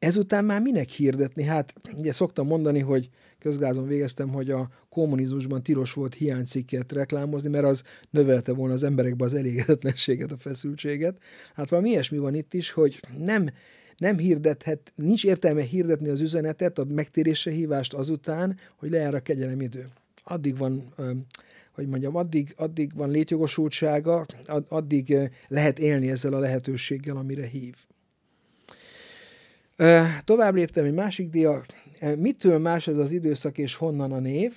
Ezután már minek hirdetni? Hát ugye szoktam mondani, hogy közgázon végeztem, hogy a kommunizmusban tilos volt hiánycikket reklámozni, mert az növelte volna az emberekbe az elégedetlenséget, a feszültséget. Hát valami ilyesmi van itt is, hogy nem, nem hirdethet, nincs értelme hirdetni az üzenetet, a megtérésre hívást azután, hogy lejár a kegyelem idő. Addig van hogy mondjam, addig, addig van létjogosultsága, addig lehet élni ezzel a lehetőséggel, amire hív. Tovább léptem egy másik dia. Mitől más ez az időszak és honnan a név?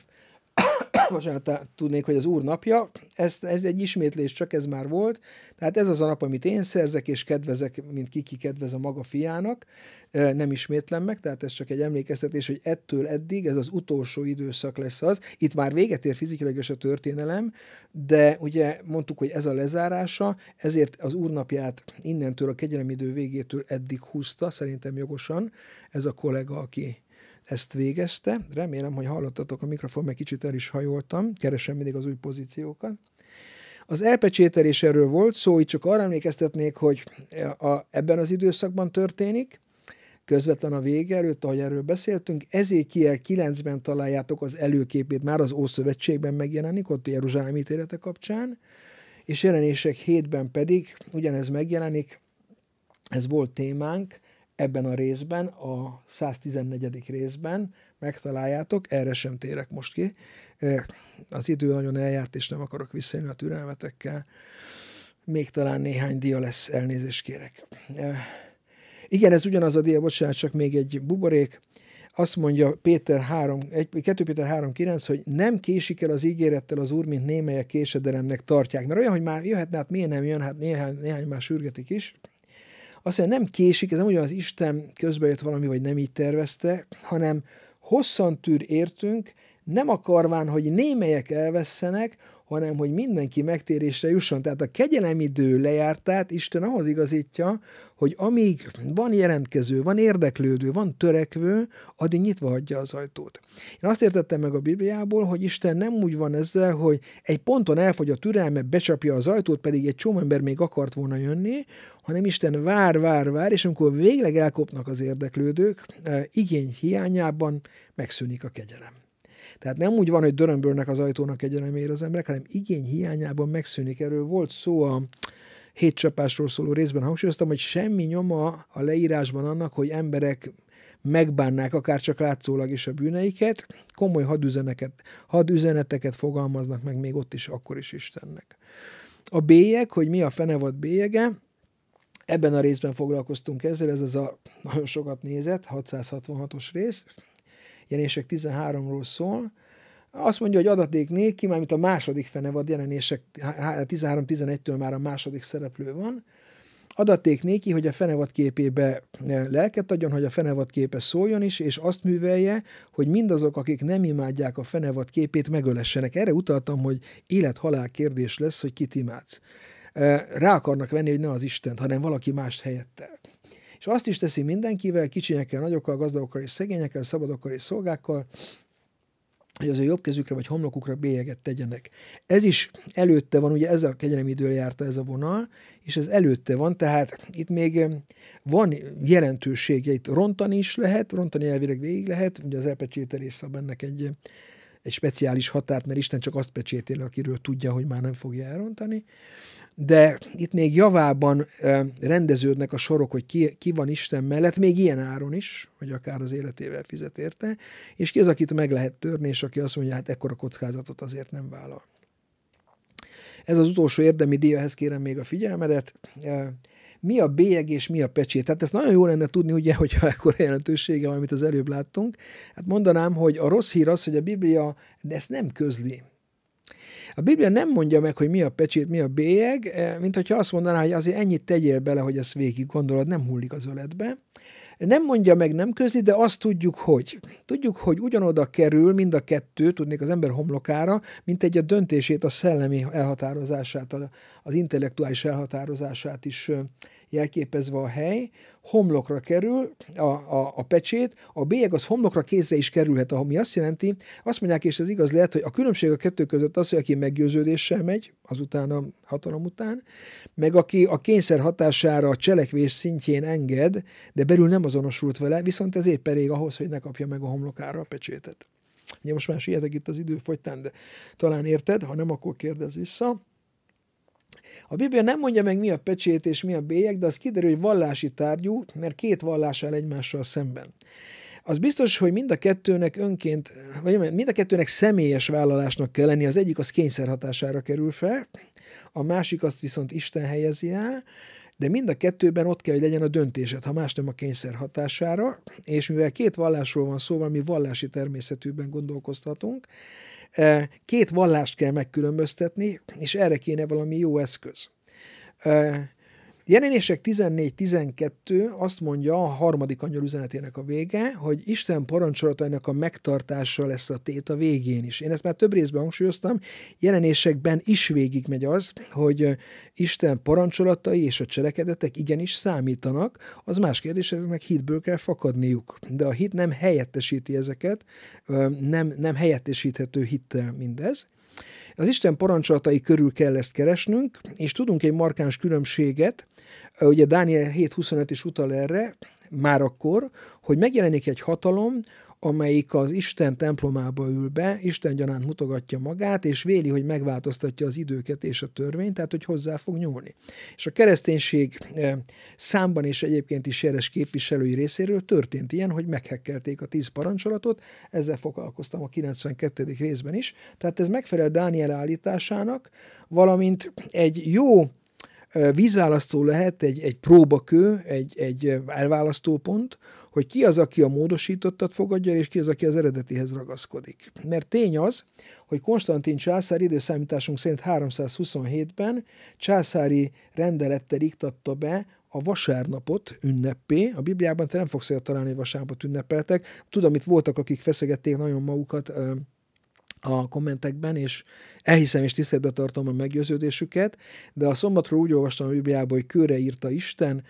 [COUGHS] bocsánat, tudnék, hogy az Úr napja, ez, ez egy ismétlés, csak ez már volt. Tehát ez az a nap, amit én szerzek, és kedvezek, mint kiki kedvez a maga fiának. Nem ismétlem meg, tehát ez csak egy emlékeztetés, hogy ettől eddig ez az utolsó időszak lesz az. Itt már véget ér fizikailag is a történelem, de ugye mondtuk, hogy ez a lezárása, ezért az úrnapját innentől a kegyelem idő végétől eddig húzta, szerintem jogosan ez a kollega, aki ezt végezte. Remélem, hogy hallottatok a mikrofon, meg kicsit el is hajoltam. Keresem mindig az új pozíciókat. Az elpecsételés erről volt szó, itt csak arra emlékeztetnék, hogy a, ebben az időszakban történik, közvetlen a vége előtt, ahogy erről beszéltünk. kiel 9-ben találjátok az előképét, már az Ószövetségben megjelenik, ott Jeruzsálem ítélete kapcsán, és jelenések 7-ben pedig ugyanez megjelenik, ez volt témánk, ebben a részben, a 114. részben megtaláljátok, erre sem térek most ki. Az idő nagyon eljárt, és nem akarok visszajönni a türelmetekkel. Még talán néhány dia lesz, elnézést kérek. Igen, ez ugyanaz a dia, bocsánat, csak még egy buborék. Azt mondja Péter 3, 2 Péter 3.9, hogy nem késik el az ígérettel az Úr, mint némelyek késedelemnek tartják. Mert olyan, hogy már jöhetne, hát miért nem jön, hát néhány, néhány már sürgetik is azt mondja, nem késik, ez nem ugyan az Isten közbe jött valami, vagy nem így tervezte, hanem hosszan tűr értünk, nem akarván, hogy némelyek elvesztenek, hanem hogy mindenki megtérésre jusson. Tehát a kegyelem idő lejártát Isten ahhoz igazítja, hogy amíg van jelentkező, van érdeklődő, van törekvő, addig nyitva hagyja az ajtót. Én azt értettem meg a Bibliából, hogy Isten nem úgy van ezzel, hogy egy ponton elfogy a türelme, becsapja az ajtót, pedig egy csomó ember még akart volna jönni, hanem Isten vár, vár, vár, és amikor végleg elkopnak az érdeklődők, eh, igény hiányában megszűnik a kegyelem. Tehát nem úgy van, hogy dörömbölnek az ajtónak egyenemér az emberek, hanem igény hiányában megszűnik. Erről volt szó a hét csapásról szóló részben hangsúlyoztam, hogy semmi nyoma a leírásban annak, hogy emberek megbánnák akár csak látszólag is a bűneiket, komoly hadüzeneket, hadüzeneteket fogalmaznak meg még ott is, akkor is Istennek. A bélyeg, hogy mi a fenevad bélyege, ebben a részben foglalkoztunk ezzel, ez az a nagyon sokat nézett, 666-os rész, jelenések 13-ról szól, azt mondja, hogy adaték néki, mármint a második fenevad jelenések 13-11-től már a második szereplő van, adaték néki, hogy a fenevad képébe e, lelket adjon, hogy a fenevad képe szóljon is, és azt művelje, hogy mindazok, akik nem imádják a fenevad képét, megölessenek. Erre utaltam, hogy élet-halál kérdés lesz, hogy kit imádsz. E, rá akarnak venni, hogy ne az Istent, hanem valaki mást helyette. És azt is teszi mindenkivel, kicsinyekkel, nagyokkal, gazdagokkal és szegényekkel, szabadokkal és szolgákkal, hogy az ő jobb kezükre vagy homlokukra bélyeget tegyenek. Ez is előtte van, ugye ezzel a kegyelem idő járta ez a vonal, és ez előtte van, tehát itt még van jelentősége, itt rontani is lehet, rontani elvileg végig lehet, ugye az elpecsételés szab ennek egy egy speciális határt, mert Isten csak azt pecsétél, akiről tudja, hogy már nem fogja elrontani. De itt még javában rendeződnek a sorok, hogy ki, ki van Isten mellett, még ilyen áron is, hogy akár az életével fizet érte, és ki az, akit meg lehet törni, és aki azt mondja, hát ekkora kockázatot azért nem vállal. Ez az utolsó érdemi díjahez kérem még a figyelmedet mi a bélyeg és mi a pecsét. Tehát ezt nagyon jó lenne tudni, ugye, hogyha ekkor jelentősége van, amit az előbb láttunk. Hát mondanám, hogy a rossz hír az, hogy a Biblia de ezt nem közli. A Biblia nem mondja meg, hogy mi a pecsét, mi a bélyeg, eh, mint hogyha azt mondaná, hogy azért ennyit tegyél bele, hogy ezt végig gondolod, nem hullik az öletbe, nem mondja meg, nem közli, de azt tudjuk, hogy. Tudjuk, hogy ugyanoda kerül mind a kettő, tudnék az ember homlokára, mint egy a döntését, a szellemi elhatározását, az intellektuális elhatározását is jelképezve a hely, homlokra kerül a, a, a pecsét, a bélyeg az homlokra kézre is kerülhet, ami azt jelenti, azt mondják, és ez igaz lehet, hogy a különbség a kettő között az, hogy aki meggyőződéssel megy, azután a hatalom után, meg aki a kényszer hatására a cselekvés szintjén enged, de belül nem azonosult vele, viszont ez épp elég ahhoz, hogy ne kapja meg a homlokára a pecsétet. Ugye most már sietek itt az folytán, de talán érted, ha nem, akkor kérdez vissza. A Biblia nem mondja meg, mi a pecsét és mi a bélyeg, de az kiderül, hogy vallási tárgyú, mert két vallás áll egymással szemben. Az biztos, hogy mind a kettőnek önként, vagy mind a kettőnek személyes vállalásnak kell lenni. Az egyik az kényszer hatására kerül fel, a másik azt viszont Isten helyezi el, de mind a kettőben ott kell, hogy legyen a döntésed, ha más nem a kényszer hatására, és mivel két vallásról van szó, valami vallási természetűben gondolkoztatunk, Két vallást kell megkülönböztetni, és erre kéne valami jó eszköz. Jelenések 14-12 azt mondja a harmadik angyal üzenetének a vége, hogy Isten parancsolatainak a megtartása lesz a tét a végén is. Én ezt már több részben hangsúlyoztam, jelenésekben is végig megy az, hogy Isten parancsolatai és a cselekedetek igenis számítanak, az más kérdés, ezeknek hitből kell fakadniuk. De a hit nem helyettesíti ezeket, nem, nem helyettesíthető hittel mindez. Az Isten parancsolatai körül kell ezt keresnünk, és tudunk egy markáns különbséget, ugye Dániel 7.25 is utal erre, már akkor, hogy megjelenik egy hatalom, amelyik az Isten templomába ül be, Isten gyanánt mutogatja magát, és véli, hogy megváltoztatja az időket és a törvényt, tehát hogy hozzá fog nyúlni. És a kereszténység eh, számban és egyébként is jeles képviselői részéről történt ilyen, hogy meghekkelték a tíz parancsolatot, ezzel foglalkoztam a 92. részben is, tehát ez megfelel Dániel állításának, valamint egy jó eh, vízválasztó lehet, egy, egy próbakő, egy, egy eh, elválasztó pont hogy ki az, aki a módosítottat fogadja, és ki az, aki az eredetihez ragaszkodik. Mert tény az, hogy Konstantin császár időszámításunk szerint 327-ben császári rendelettel iktatta be a vasárnapot ünnepé, A Bibliában te nem fogsz olyat találni, hogy vasárnapot ünnepeltek. Tudom, itt voltak, akik feszegették nagyon magukat a kommentekben, és elhiszem és tiszteletbe tartom a meggyőződésüket, de a szombatról úgy olvastam a Bibliában, hogy kőre írta Isten,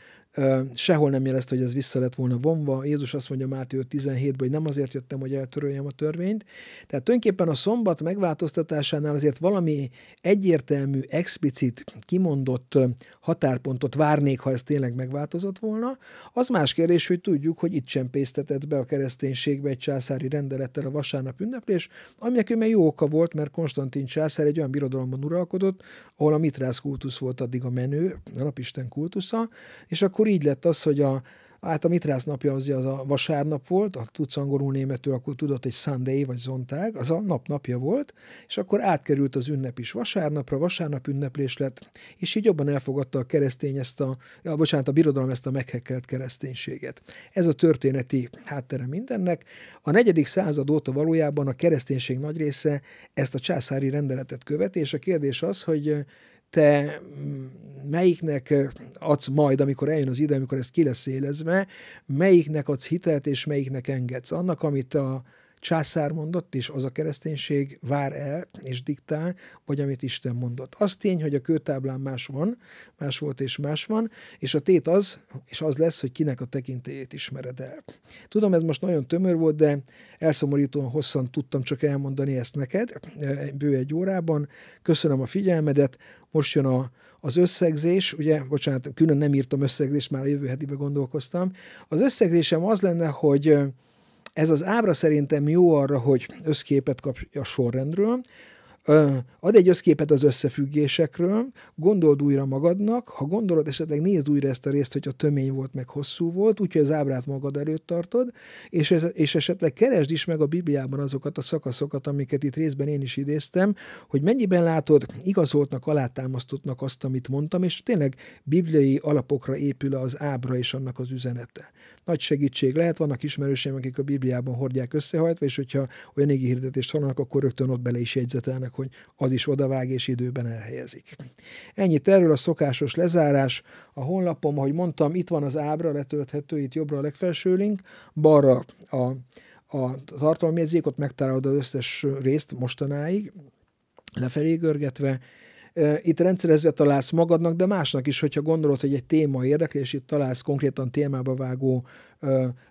Sehol nem jelezte, hogy ez vissza lett volna vonva. Jézus azt mondja Máté 17-ben, hogy nem azért jöttem, hogy eltöröljem a törvényt. Tehát tulajdonképpen a szombat megváltoztatásánál azért valami egyértelmű, explicit, kimondott határpontot várnék, ha ez tényleg megváltozott volna. Az más kérdés, hogy tudjuk, hogy itt sem pésztetett be a kereszténységbe egy császári rendelettel a vasárnap ünneplés, aminek ő jó oka volt, mert Konstantin császár egy olyan birodalomban uralkodott, ahol a mitrász kultusz volt addig a menő, a napisten kultusza, és akkor akkor így lett az, hogy a, hát a Mitrász napja az, az a vasárnap volt, a tudsz angolul németül, akkor tudott egy Sunday vagy zontág, az a nap napja volt, és akkor átkerült az ünnep is vasárnapra, vasárnap ünneplés lett, és így jobban elfogadta a keresztény ezt a, ja, bocsánat, a birodalom ezt a meghekkelt kereszténységet. Ez a történeti háttere mindennek. A negyedik század óta valójában a kereszténység nagy része ezt a császári rendeletet követi, és a kérdés az, hogy te mm, melyiknek adsz majd, amikor eljön az ide, amikor ezt ki lesz élezve, melyiknek adsz hitelt, és melyiknek engedsz. Annak, amit a császár mondott, és az a kereszténység vár el és diktál, vagy amit Isten mondott. Az tény, hogy a kőtáblán más van, más volt és más van, és a tét az, és az lesz, hogy kinek a tekintélyét ismered el. Tudom, ez most nagyon tömör volt, de elszomorítóan hosszan tudtam csak elmondani ezt neked, eh, bő egy órában. Köszönöm a figyelmedet, most jön a, az összegzés, ugye, bocsánat, külön nem írtam összegzést, már a jövő hetibe gondolkoztam. Az összegzésem az lenne, hogy eh, ez az ábra szerintem jó arra, hogy összképet kapj a sorrendről, ad egy összképet az összefüggésekről, gondold újra magadnak, ha gondolod, esetleg nézd újra ezt a részt, hogy a tömény volt, meg hosszú volt, úgyhogy az ábrát magad előtt tartod, és, ez, és esetleg keresd is meg a Bibliában azokat a szakaszokat, amiket itt részben én is idéztem, hogy mennyiben látod igazoltnak, alátámasztottnak azt, amit mondtam, és tényleg bibliai alapokra épül az ábra és annak az üzenete nagy segítség lehet. Vannak ismerőseim, akik a Bibliában hordják összehajtva, és hogyha olyan égi hirdetést hallanak, akkor rögtön ott bele is jegyzetelnek, hogy az is odavág és időben elhelyezik. Ennyit erről a szokásos lezárás. A honlapom, ahogy mondtam, itt van az ábra letölthető, itt jobbra a legfelső link, balra a a tartalomjegyzék, ott megtalálod az összes részt mostanáig, lefelé görgetve, itt rendszerezve találsz magadnak, de másnak is, hogyha gondolod, hogy egy téma érdekli, és itt találsz konkrétan témába vágó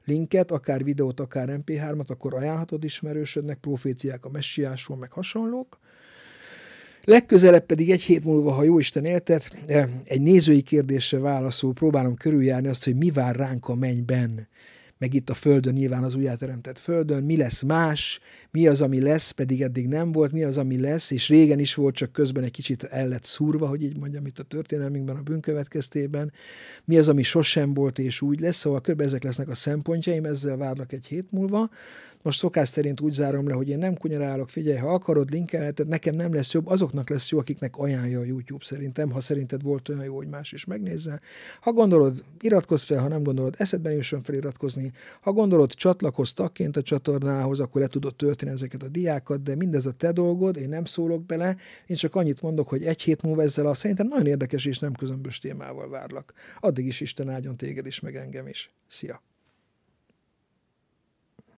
linket, akár videót, akár MP3-at, akkor ajánlhatod ismerősödnek, proféciák a messiásról, meg hasonlók. Legközelebb pedig egy hét múlva, ha jó Isten éltet, egy nézői kérdésre válaszol, próbálom körüljárni azt, hogy mi vár ránk a mennyben meg itt a Földön, nyilván az újjáteremtett Földön, mi lesz más, mi az, ami lesz, pedig eddig nem volt, mi az, ami lesz, és régen is volt, csak közben egy kicsit el lett szúrva, hogy így mondjam itt a történelmünkben, a bűnkövetkeztében, mi az, ami sosem volt, és úgy lesz, szóval kb. ezek lesznek a szempontjaim, ezzel várnak egy hét múlva, most szokás szerint úgy zárom le, hogy én nem kunyarálok, figyelj, ha akarod, linkelheted, nekem nem lesz jobb, azoknak lesz jó, akiknek ajánlja a YouTube szerintem, ha szerinted volt olyan jó, hogy más is megnézze. Ha gondolod, iratkozz fel, ha nem gondolod, eszedben jusson feliratkozni. Ha gondolod, csatlakozz tagként a csatornához, akkor le tudod tölteni ezeket a diákat, de mindez a te dolgod, én nem szólok bele, én csak annyit mondok, hogy egy hét múlva ezzel a szerintem nagyon érdekes és nem közömbös témával várlak. Addig is Isten áldjon téged is, meg engem is. Szia!